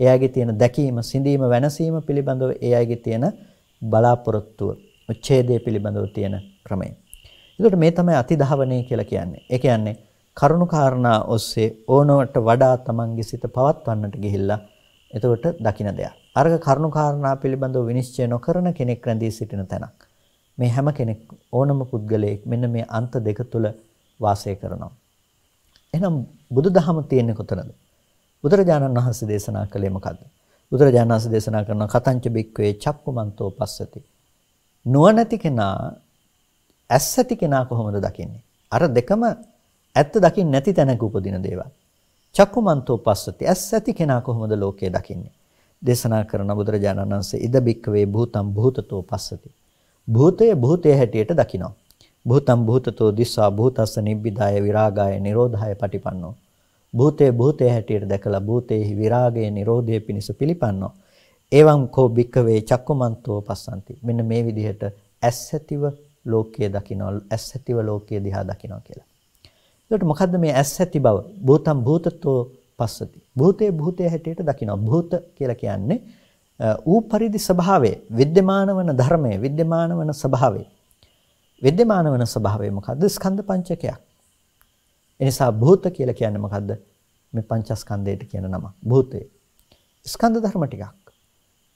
එයාගේ තියෙන දැකීම, සිඳීම වෙනසීම පිළිබඳව එයාගේ තියෙන බලාපොරොත්තුව, උච්ඡේදය පිළිබඳව තියෙන ක්‍රමය. ඒකට මේ තමයි අතිධාවනය කියලා කියන්නේ. ඒ කියන්නේ කරුණු කාරණා ඔස්සේ ඕනවට වඩා තමන්ගේ සිත පවත්වන්නට ගිහිල්ලා එතකොට දකින දෙයක්. අර්ග කරුණු කාරණා පිළිබඳව විනිශ්චය නොකරන කෙනෙක් රැඳී සිටින තැනක්. මේ හැම කෙනෙක් ඕනම පුද්ගලයෙක් මෙන්න මේ අන්ත දෙක තුල වාසය කරනවා. එහෙනම් බුදුදහම තියෙන්නේ කොතනද? බුදුරජාණන් වහන්සේ දේශනා කළේ මොකද්ද? බුදුරජාණන් වහන්සේ දේශනා කරන කතංච බික්කවේ චක්කුමන්තෝ පස්සති. නුවණැති කෙනා ඇස් ඇති කෙනා කොහොමද දකින්නේ? අර දෙකම ඇත්ත දකින්න නැති තැනක උපදින දේවල්. චක්කුමන්තෝ පස්සති ඇස් ඇති කෙනා කොහොමද ලෝකය දකින්නේ? දේශනා කරන බුදුරජාණන් වහන්සේ ඉද බික්කවේ භූතම් භූතතෝ පස්සති. භූතය භූතය හැටියට දකිනවා. භූතම් භූතතෝ දිස්සා භූතස්ස නිබ්බිදාය විරාගාය නිරෝධාය පටිපන්නෝ. භූතේ භූතය හැටියට දැකලා භූතේහි විරාගයේ නිරෝධයේ පිණිස පිළිපන්නෝ. එවං කෝ බික්කවේ චක්කුමන්තෝ පස්සන්ති. මෙන්න මේ විදිහට ඇස් ඇතිව ලෝකය දකිනවා. ඇස් ඇතිව ලෝකය දිහා දකිනවා කියලා. එතකොට මොකද්ද මේ ඇස් ඇති බව? භූතම් භූතතෝ පස්සති. භූතේ භූතයේ හැටියට දකිනවා. භූත කියලා කියන්නේ ඌ පරිදි ස්වභාවය, विद्यमान වන ධර්මය, विद्यमान වන ස්වභාවය. विद्यमान වන ස්වභාවය මොකද්ද? ස්කන්ධ පංචකයක්. එනිසා භූත කියලා කියන්නේ මොකද්ද? මේ පංචස්කන්ධයට කියන නම. භූතය. ස්කන්ධ ධර්ම ටිකක්.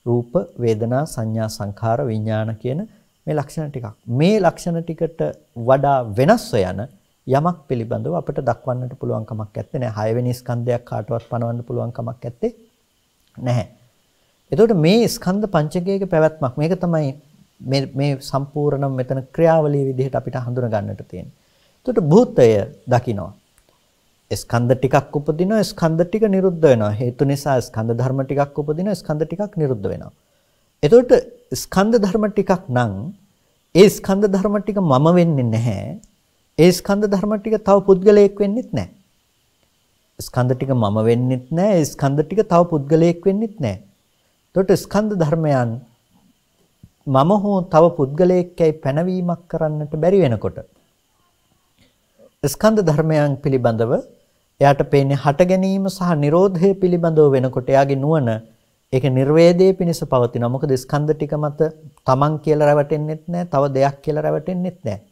රූප, වේදනා, සංඥා, සංඛාර, විඥාන කියන මේ ලක්ෂණ ටිකක්. මේ ලක්ෂණ ටිකට වඩා වෙනස් වෙන යමක් පිළිබඳව අපිට දක්වන්නට පුළුවන් කමක් නැත්තේ නෑ. හයවෙනි ස්කන්ධයක් කාටවත් පනවන්න පුළුවන් කමක් නැත්තේ නැහැ. එතකොට මේ ස්කන්ධ පංචකයේක පැවැත්මක්. මේක තමයි මේ මේ සම්පූර්ණම මෙතන ක්‍රියාවලිය විදිහට අපිට හඳුන ගන්නට තියෙන්නේ. එතකොට භූතය දකිනවා. ස්කන්ධ ටිකක් උපදිනවා ස්කන්ධ ටික නිරුද්ධ වෙනවා. හේතු නිසා ස්කන්ධ ධර්ම ටිකක් උපදිනවා ස්කන්ධ ටිකක් නිරුද්ධ වෙනවා. එතකොට ස්කන්ධ ධර්ම ටිකක් නම් ඒ ස්කන්ධ ධර්ම ටික මම වෙන්නේ නැහැ. ඒ ස්කන්ධ ධර්ම ටික තව පුද්ගලයෙක් වෙන්නෙත් නැහැ. ස්කන්ධ ටික මම වෙන්නෙත් නැහැ. ඒ ස්කන්ධ ටික තව පුද්ගලයෙක් වෙන්නෙත් නැහැ. එතකොට ස්කන්ධ ධර්මයන් මම හෝ තව පුද්ගලයෙක්යි පැනවීමක් කරන්නට බැරි වෙනකොට ස්කන්ධ ධර්මයන් පිළිබඳව එයාට පේන්නේ හට ගැනීම සහ Nirodhe පිළිබඳව වෙනකොට එයාගේ නුවණ ඒක නිර්වේදයේ පිණිස පවතිනවා. මොකද ස්කන්ධ ටික මත තමන් කියලා රැවටෙන්නෙත් නැහැ, තව දෙයක් කියලා රැවටෙන්නෙත් නැහැ.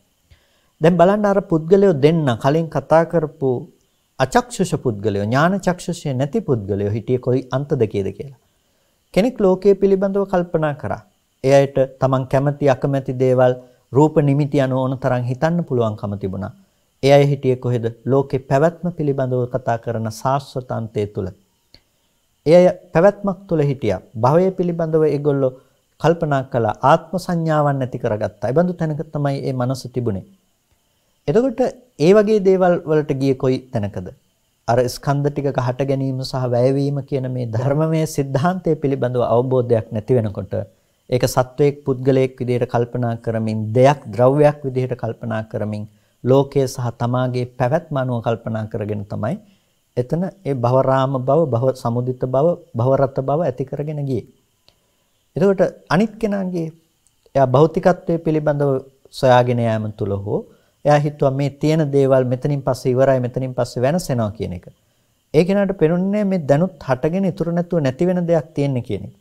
දැන් බලන්න අර පුද්ගලයෝ දෙන්න කලින් කතා කරපු අචක්ෂුෂ පුද්ගලයෝ ඥාන චක්ෂුෂේ නැති පුද්ගලයෝ හිටියේ කොයි අන්ත දෙකේද කියලා. කෙනෙක් ලෝකයේ පිළිබඳව කල්පනා කරා. එයාට තමන් කැමති අකමැති දේවල් රූප නිමිති අනුව ඕන තරම් හිතන්න පුළුවන්කම තිබුණා. එයා හිටියේ කොහෙද? ලෝකේ පැවැත්ම පිළිබඳව කතා කරන සාස්වත අන්තය තුල. එයා පැවැත්මක් තුල හිටියා. භවය පිළිබඳව ඒගොල්ලෝ කල්පනා කළා. ආත්ම සංඥාවක් නැති කරගත්තා. ඒ බඳු තැනක තමයි මේ මනස තිබුණේ. එතකොට ඒ වගේ දේවල් වලට ගිය කොයි තැනකද? අර ස්කන්ධ ටික කහට ගැනීම සහ වැයවීම කියන මේ ධර්මමය સિદ્ધාන්තය පිළිබඳව අවබෝධයක් නැති වෙනකොට ඒක සත්වයක් පුද්ගලයෙක් විදිහට කල්පනා කරමින් දෙයක් ද්‍රව්‍යයක් විදිහට කල්පනා කරමින් ලෝකය සහ තමාගේ පැවැත්ම අනුව කල්පනා කරගෙන තමයි එතන ඒ භවරාම බව භව සමුදිත බව භවරත බව ඇති කරගෙන ගියේ. එතකොට අනිත් කෙනාගේ එයා භෞතිකත්වයේ පිළිබඳව සොයාගෙන යාම තුල හෝ එයා හිතුවා මේ තියෙන දේවල් මෙතනින් පස්සේ ඉවරයි මෙතනින් පස්සේ වෙනසෙනවා කියන එක. ඒ කෙනාට පෙනුන්නේ මේ දැනුත් හටගෙන ඉතුරු නැතුව නැති වෙන දෙයක් තියෙන්නේ කියන එක.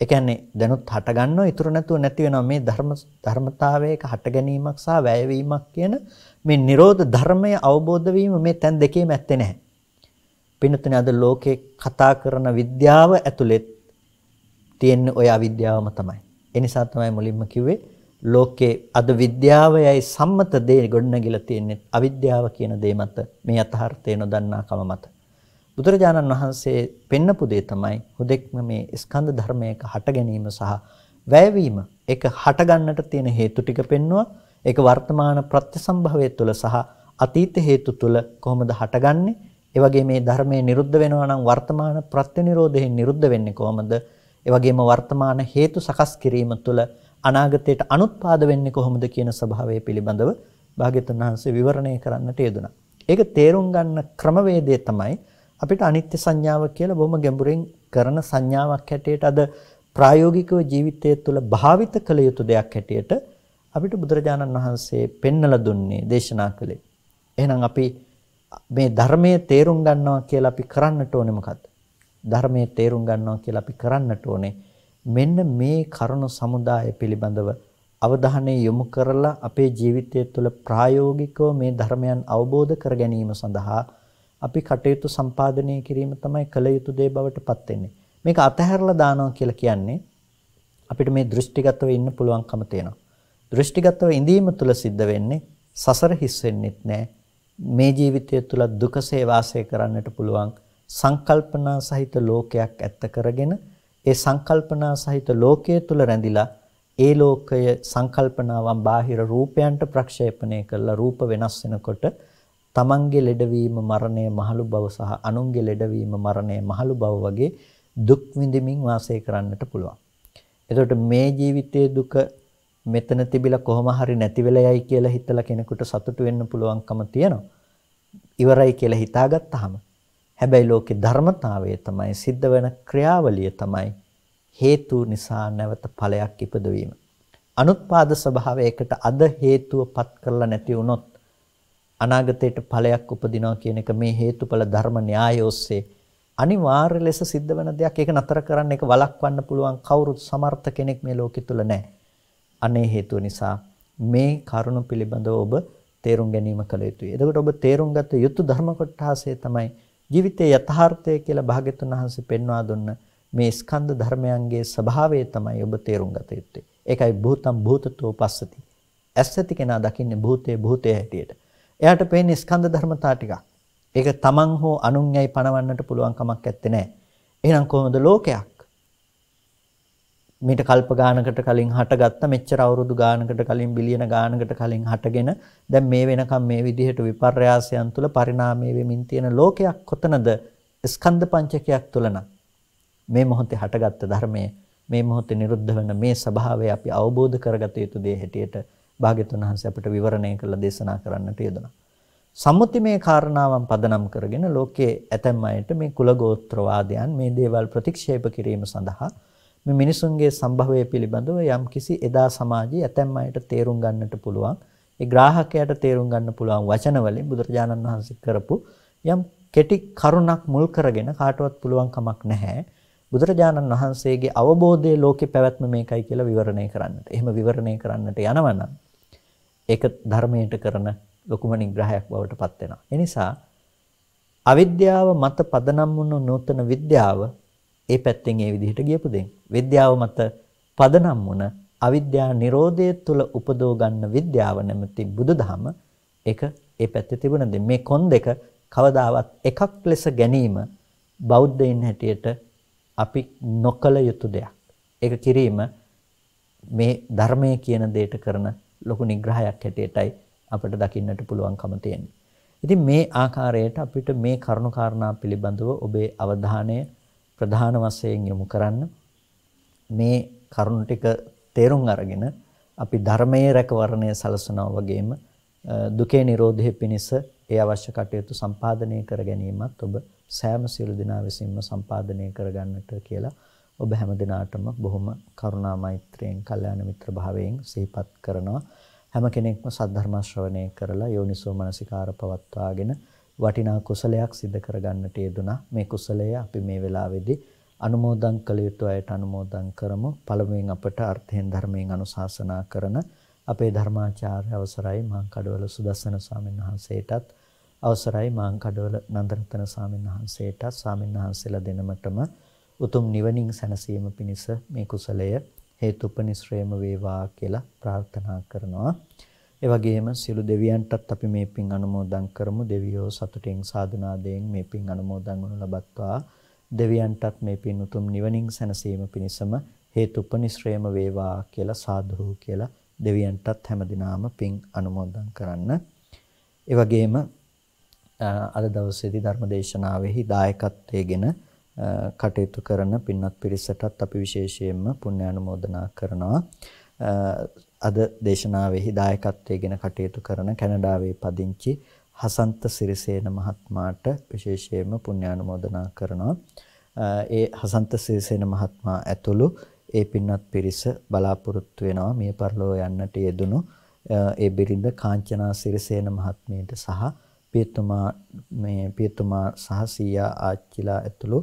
ඒ කියන්නේ දැනුත් හට ගන්නව ඉතුරු නැතුව නැති වෙනවා මේ ධර්ම ධර්මතාවයක හට ගැනීමක් සහ වැයවීමක් කියන මේ Nirodha ධර්මය අවබෝධ වීම මේ තැන් දෙකේම ඇත්තේ නැහැ. පින්නතනේ අද ලෝකේ කතා කරන විද්‍යාව ඇතුළෙත් තියෙන ඔය අවිද්‍යාවම තමයි. ඒ නිසා තමයි මුලින්ම කිව්වේ ලෝකේ අද විද්‍යාවයයි සම්මත දේ ගොඩනගිලා තියෙන්නේ අවිද්‍යාව කියන දේ මත මේ යථාර්ථය නොදන්නාකම මත. බුදුරජාණන් වහන්සේ පෙන්නපු දේ තමයි හුදෙක්ම මේ ස්කන්ධ ධර්මයක හට ගැනීම සහ වැයවීම ඒක හට ගන්නට තියෙන හේතු ටික පෙන්නවා. ඒක වර්තමාන ප්‍රත්‍යසම්භවය තුළ සහ අතීත හේතු තුළ කොහොමද හටගන්නේ? ඒ වගේ මේ ධර්මයේ නිරුද්ධ වෙනවා නම් වර්තමාන ප්‍රත්‍ය නිරෝධයෙන් නිරුද්ධ වෙන්නේ කොහොමද? ඒ වගේම වර්තමාන හේතු සකස් කිරීම තුළ අනාගතයට අනුත්පාද වෙන්නේ කොහොමද කියන ස්වභාවය පිළිබඳව භාග්‍යතුන් වහන්සේ විවරණය කරන්නට යෙදුනා. ඒක තේරුම් ගන්න ක්‍රමවේදය තමයි අපිට අනිත්‍ය සංඥාව කියලා බොහොම ගැඹුරින් කරන සංඥාවක් හැටියට අද ප්‍රායෝගිකව ජීවිතය තුළ භාවිත කළ යුතු දෙයක් හැටියට අපිට බුදුරජාණන් වහන්සේ පෙන්වලා දුන්නේ දේශනා කළේ. එහෙනම් අපි මේ ධර්මයේ තේරුම් ගන්නවා කියලා අපි කරන්නට ඕනේ මොකද්ද? ධර්මයේ තේරුම් ගන්නවා කියලා අපි කරන්නට ඕනේ මෙන්න මේ කරුණු සමුදාය පිළිබඳව අවධානය යොමු කරලා අපේ ජීවිතය තුළ ප්‍රායෝගිකව මේ ධර්මයන් අවබෝධ කර ගැනීම සඳහා අපි කටයුතු සම්පාදනය කිරීම තමයි කළ යුතු දේ බවට පත් වෙන්නේ. මේක අතහැරලා දානවා කියලා කියන්නේ අපිට මේ දෘෂ්ටිගතව ඉන්න පුළුවන්කම තියෙනවා. දෘෂ්ටිගතව ඉඳීම තුළ සිද්ධ වෙන්නේ සසර හිස් වෙන්නෙත් නැහැ. මේ ජීවිතය තුළ දුකසේ වාසය කරන්නට පුළුවන් සංකල්පනා සහිත ලෝකයක් ඇත්ත කරගෙන ඒ සංකල්පනා සහිත ලෝකයේ තුල රැඳිලා ඒ ලෝකය සංකල්පනාවන් බාහිර රූපයන්ට ප්‍රක්ෂේපණය කරලා රූප වෙනස් වෙනකොට තමන්ගේ ලෙඩවීම මරණය මහලු බව සහ අනුන්ගේ ලෙඩවීම මරණය මහලු බව වගේ දුක් විඳින්මින් වාසය කරන්නට පුළුවන්. එතකොට මේ ජීවිතයේ දුක මෙතන තිබිලා කොහොම හරි නැති වෙලා යයි කියලා හිතලා කෙනෙකුට සතුටු වෙන්න පුළුවන්කම තියෙනවා. ඉවරයි කියලා හිතාගත්තාම හැබැයි ලෝකේ ධර්මතාවය තමයි සිද්ධ වෙන ක්‍රියාවලිය තමයි හේතු නිසා නැවත ඵලයක් ඉපදවීම. අනුත්පාද ස්වභාවයකට අද හේතුවපත් කරලා නැති වුණොත් අනාගතයට ඵලයක් උපදිනවා කියන එක මේ හේතුඵල ධර්ම න්‍යාය ඔස්සේ අනිවාර්ය ලෙස සිද්ධ වෙන දෙයක්. ඒක නතර කරන්න ඒක වළක්වන්න පුළුවන් කවුරුත් සමර්ථ කෙනෙක් මේ ලෝකෙ තුල නැහැ. අනේ හේතුව නිසා මේ කරුණ පිළිබඳව ඔබ තේරුම් ගැනීම කළ යුතුයි. එතකොට ඔබ තේරුම් ගත යුතු ධර්ම කොටාසේ තමයි ජීවිතයේ යථාර්ථය කියලා භාග්‍යතුන් වහන්සේ පෙන්වා දුන්න මේ ස්කන්ධ ධර්මයන්ගේ ස්වභාවය තමයි ඔබ තේරුම් ගත යුත්තේ. ඒකයි භූතම් භූතතෝ පස්සති. ඇස්සති කෙනා දකින්නේ භූතේ භූතේ හැටියට. එයාට පේන්නේ ස්කන්ධ ධර්මතා ටිකක්. ඒක තමන් හෝ අනුන්යයි පණවන්නට පුළුවන් කමක් නැත්තේ නෑ. එහෙනම් කොහොමද ලෝකයක්? මීට කල්ප ගානකට කලින් හටගත්ත මෙච්චර අවුරුදු ගානකට කලින් බිලියන ගානකට කලින් හටගෙන දැන් මේ වෙනකම් මේ විදිහට විපර්යාසයන් තුල පරිණාමය වෙමින් තියෙන ලෝකයක් කොතනද ස්කන්ධ පංචකයක් තුල නම් මේ මොහොතේ හටගත්ත ධර්මයේ මේ මොහොතේ නිරුද්ධ වෙන මේ ස්වභාවය අපි අවබෝධ කරගත යුතු දේ හැටියට භාග්‍යතුන් වහන්සේ අපට විවරණය කළ දේශනා කරන්නට යෙදුණා. සම්මුති මේ කාරණාවන් පදනම් කරගෙන ලෝකයේ ඇතැම් අයට මේ කුලගෝත්‍රවාදයන් මේ දේවල් ප්‍රතික්ෂේප කිරීම සඳහා මේ මිනිසුන්ගේ සම්භවය පිළිබඳව යම්කිසි එදා සමාජයේ ඇතැම් අයට තේරුම් ගන්නට පුළුවන් ඒ ග්‍රාහකයාට තේරුම් ගන්න පුළුවන් වචනවලින් බුදුරජාණන් වහන්සේ කරපු යම් කෙටි කරුණක් මුල් කරගෙන කාටවත් පුළුවන් කමක් නැහැ බුදුරජාණන් වහන්සේගේ අවබෝධයේ ලෝකේ පැවැත්ම මේකයි කියලා විවරණය කරන්නට. එහෙම විවරණය කරන්නට යනවනම් ඒක ධර්මයට කරන ලොකුම නිග්‍රහයක් බවට පත් වෙනවා. ඒ නිසා අවිද්‍යාව මත පදනම් වුණු නූතන විද්‍යාව ඒ පැත්තෙන් ඒ විදිහට ගියපු දෙයින් විද්‍යාව මත පදනම් වුණ අවිද්‍යා නිරෝධය තුල උපදෝ ගන්න විද්‍යාව නැමැති බුදුදහම ඒක ඒ පැත්තේ තිබුණ දෙයින් මේ කොන් දෙක කවදාවත් එකක් ලෙස ගැනීම බෞද්ධයින් හැටියට අපි නොකල යුතු දෙයක්. ඒක කිරීම මේ ධර්මයේ කියන දෙයට කරන ලොකු නිග්‍රහයක් හැටියටයි අපිට දකින්නට පුළුවන්කම තියෙන්නේ. ඉතින් මේ ආකාරයට අපිට මේ කරුණු කාරණා පිළිබඳව ඔබේ අවධානය ප්‍රධාන වශයෙන් යොමු කරන්න මේ කරුණු ටික තේරුම් අරගෙන අපි ධර්මයේ රැකවරණය සලසනවා වගේම දුකේ නිරෝධයේ පිණිස ඒ අවශ්‍ය කටයුතු සම්පාදනය කර ගැනීමත් ඔබ සෑම සියලු දෙනා විසින්ම සම්පාදනය කරගන්නට කියලා ඔබ හැම දිනාටම බොහොම කරුණා මෛත්‍රියෙන්, කල්යාණ මිත්‍ර භාවයෙන් සිහිපත් කරනවා. හැම කෙනෙක්ම සද්ධර්ම ශ්‍රවණය කරලා යෝනිසෝ මනසිකාර පවත්වාගෙන වටිනා කුසලයක් සිදු කරගන්නට යෙදුනා. මේ කුසලය අපි මේ වෙලාවේදී අනුමෝදන් කළ යුතු අයට අනුමෝදන් කරමු. පළමුවෙන් අපට අර්ථයෙන් ධර්මයෙන් අනුශාසනා කරන අපේ ධර්මාචාර්ය අවසරයි මාංකඩවල සුදස්සන ස්වාමීන් වහන්සේටත් අවසරයි මාංකඩවල නන්දරතන ස්වාමීන් වහන්සේටත් ස්වාමීන් වහන්සේලා දෙනමටම උතුම් නිවනින් සැනසීම පිණිස මේ කුසලය හේතුපනිශ්‍රේම වේවා කියලා ප්‍රාර්ථනා කරනවා. ඒ වගේම සියලු දෙවියන්ටත් අපි මේ පින් අනුමෝදන් කරමු. දෙවියෝ සතුටින් සාදුනාදයෙන් මේ පින් අනුමෝදන් වනු ලබත්වා. දෙවියන්ටත් මේ පින් උතුම් නිවනින් සැනසීම පිණිසම හේතුපනිශ්‍රේම වේවා කියලා සාදු කියලා දෙවියන්ටත් හැමදිනාම පින් අනුමෝදන් කරන්න. ඒ වගේම අද දවසේදී ධර්මදේශනාවෙහි දායකත්වයේගෙන කටයුතු කරන පින්වත් පිරිසටත් අපි විශේෂයෙන්ම පුණ්‍ය අනුමෝදනා කරනවා. අද දේශනාවෙහි දායකත්වයේගෙන කටයුතු කරන කැනඩාවේ පදිංචි හසන්ත සිරිසේන මහත්මයාට විශේෂයෙන්ම පුණ්‍යානුමෝදනා කරනවා. ඒ හසන්ත සිරිසේන මහත්මයා ඇතුළු ඒ පින්වත් පිරිස බලාපොරොත්තු වෙනවා මිය පරලෝ යන්නට යෙදුණු ඒ බිරිඳ කාංචනා සිරිසේන මහත්මියට සහ පියතුමා මේ පියතුමා සහ සීයා ආච්චිලා ඇතුළු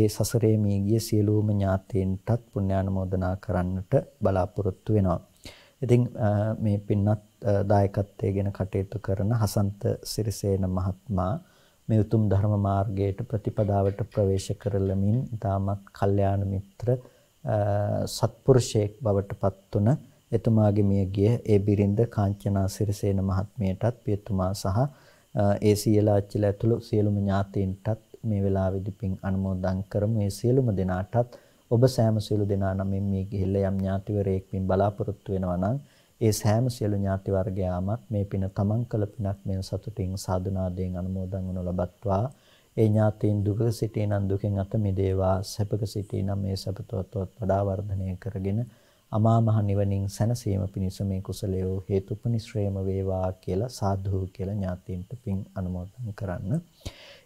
ඒ සසරේ මියගිය සියලුම ඥාතීන්ටත් පුණ්‍යානුමෝදනා කරන්නට බලාපොරොත්තු වෙනවා. ඉතින් මේ පින්වත් දායකත්වයේ ගැන කටයුතු කරන හසන්ත සිරිසේන මහත්මයා මේ උතුම් ධර්ම මාර්ගයට ප්‍රතිපදාවට ප්‍රවේශ කරලමින් තාමත් කල්යාණ මිත්‍ර සත්පුරුෂයෙක් බවට පත් වුණ එතුමාගේ මියගිය ඒ බිරිඳ කාංචනා සිරිසේන මහත්මියටත් පියතුමා සහ ඒ සියලාච්චල ඇතුළු සියලුම ඥාතීන්ටත් මේ වෙලාවේදී පින් අනුමෝදන් කරමු ඒ සියලුම දෙනාටත් ඔබ සෑම සියලු දෙනා නම් මේ ගිහිල්ලා යම් ඥාතිවරයෙක් මින් බලාපොරොත්තු වෙනවා නම් ඒ සෑම සියලු ඥාති වර්ගයාමත් මේ පින තමන් කළ පිනක් මෙන් සතුටින් සාදුනාදයෙන් අනුමෝදන් වනු ලබත්වා ඒ ඥාතීන් දුකක සිටිනන් දුකෙන් අත මිදේවා සැපක සිටිනම් මේ සැපතවත් වඩා වර්ධනය කරගෙන අමා මහ නිවනින් සැනසීම පිණිස මේ කුසලය හේතුපනිශ්‍රේම වේවා කියලා සාධු කියලා ඥාතීන්ට පින් අනුමෝදන් කරන්න.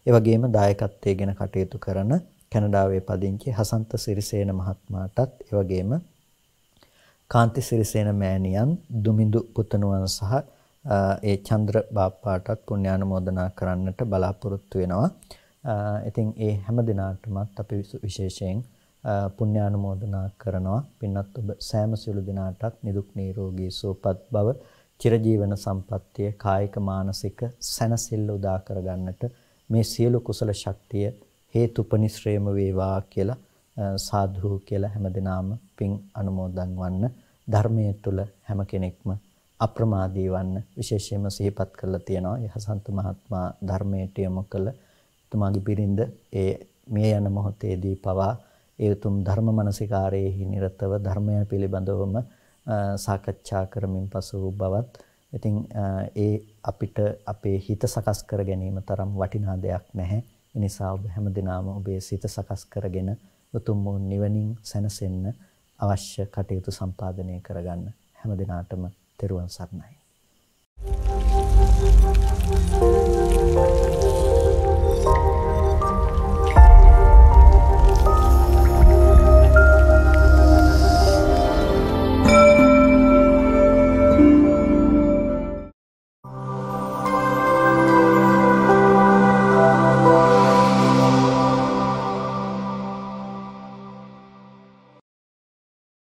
ඒ වගේම දායකත්වයේ ගැන කටයුතු කරන කැනඩාවේ පදිංචි හසන්ත සිරිසේන මහත්මයාටත් ඒ වගේම කාන්ති සිරිසේන මෑණියන් දුමිඳු පුතණුවන් සහ ඒ චන්ද්‍ර බාප්පාටත් පුණ්‍යානුමෝදනා කරන්නට බලාපොරොත්තු වෙනවා. ඉතින් ඒ හැම දිනාටමත් අපි විශේෂයෙන් පුණ්‍යානුමෝදනා කරනවා. පින්වත් ඔබ සෑම සිළු දිනාටත් නිදුක් නිරෝගී සුවපත් බව චිරජීවන සම්පත්තිය කායික මානසික සැනසෙල්ල උදා කරගන්නට මේ සියලු කුසල ශක්තිය හේතුපනිශ්‍රේම වේවා කියලා සාධු කියලා හැමදෙනාම පින් අනුමෝදන් වන්න ධර්මයේ තුල හැම කෙනෙක්ම අප්‍රමාදී වන්න විශේෂයෙන්ම සිහිපත් කරලා තියෙනවා යහසන්ත මහත්මයා ධර්මයට යොමු කළ තුමාගේ බිරිඳ ඒ මේ යන මොහොතේදී පවා ඒ උතුම් ධර්ම මනසිකාරයේහි නිරතව ධර්මය පිළිබඳවම සාකච්ඡා කරමින් පසු වූ බවත් ඉතින් ඒ අපිට අපේ හිත සකස් කර ගැනීම තරම් වටිනා දෙයක් නැහැ එනිසා ඔබ හැමදිනම ඔබේ සිත සකස් කරගෙන උතුම් වූ නිවනින් සැනසෙන්න අවශ්‍ය කටයුතු සම්පාදනය කරගන්න හැමදිනාටම තෙරුවන් සරණයි. Thank you.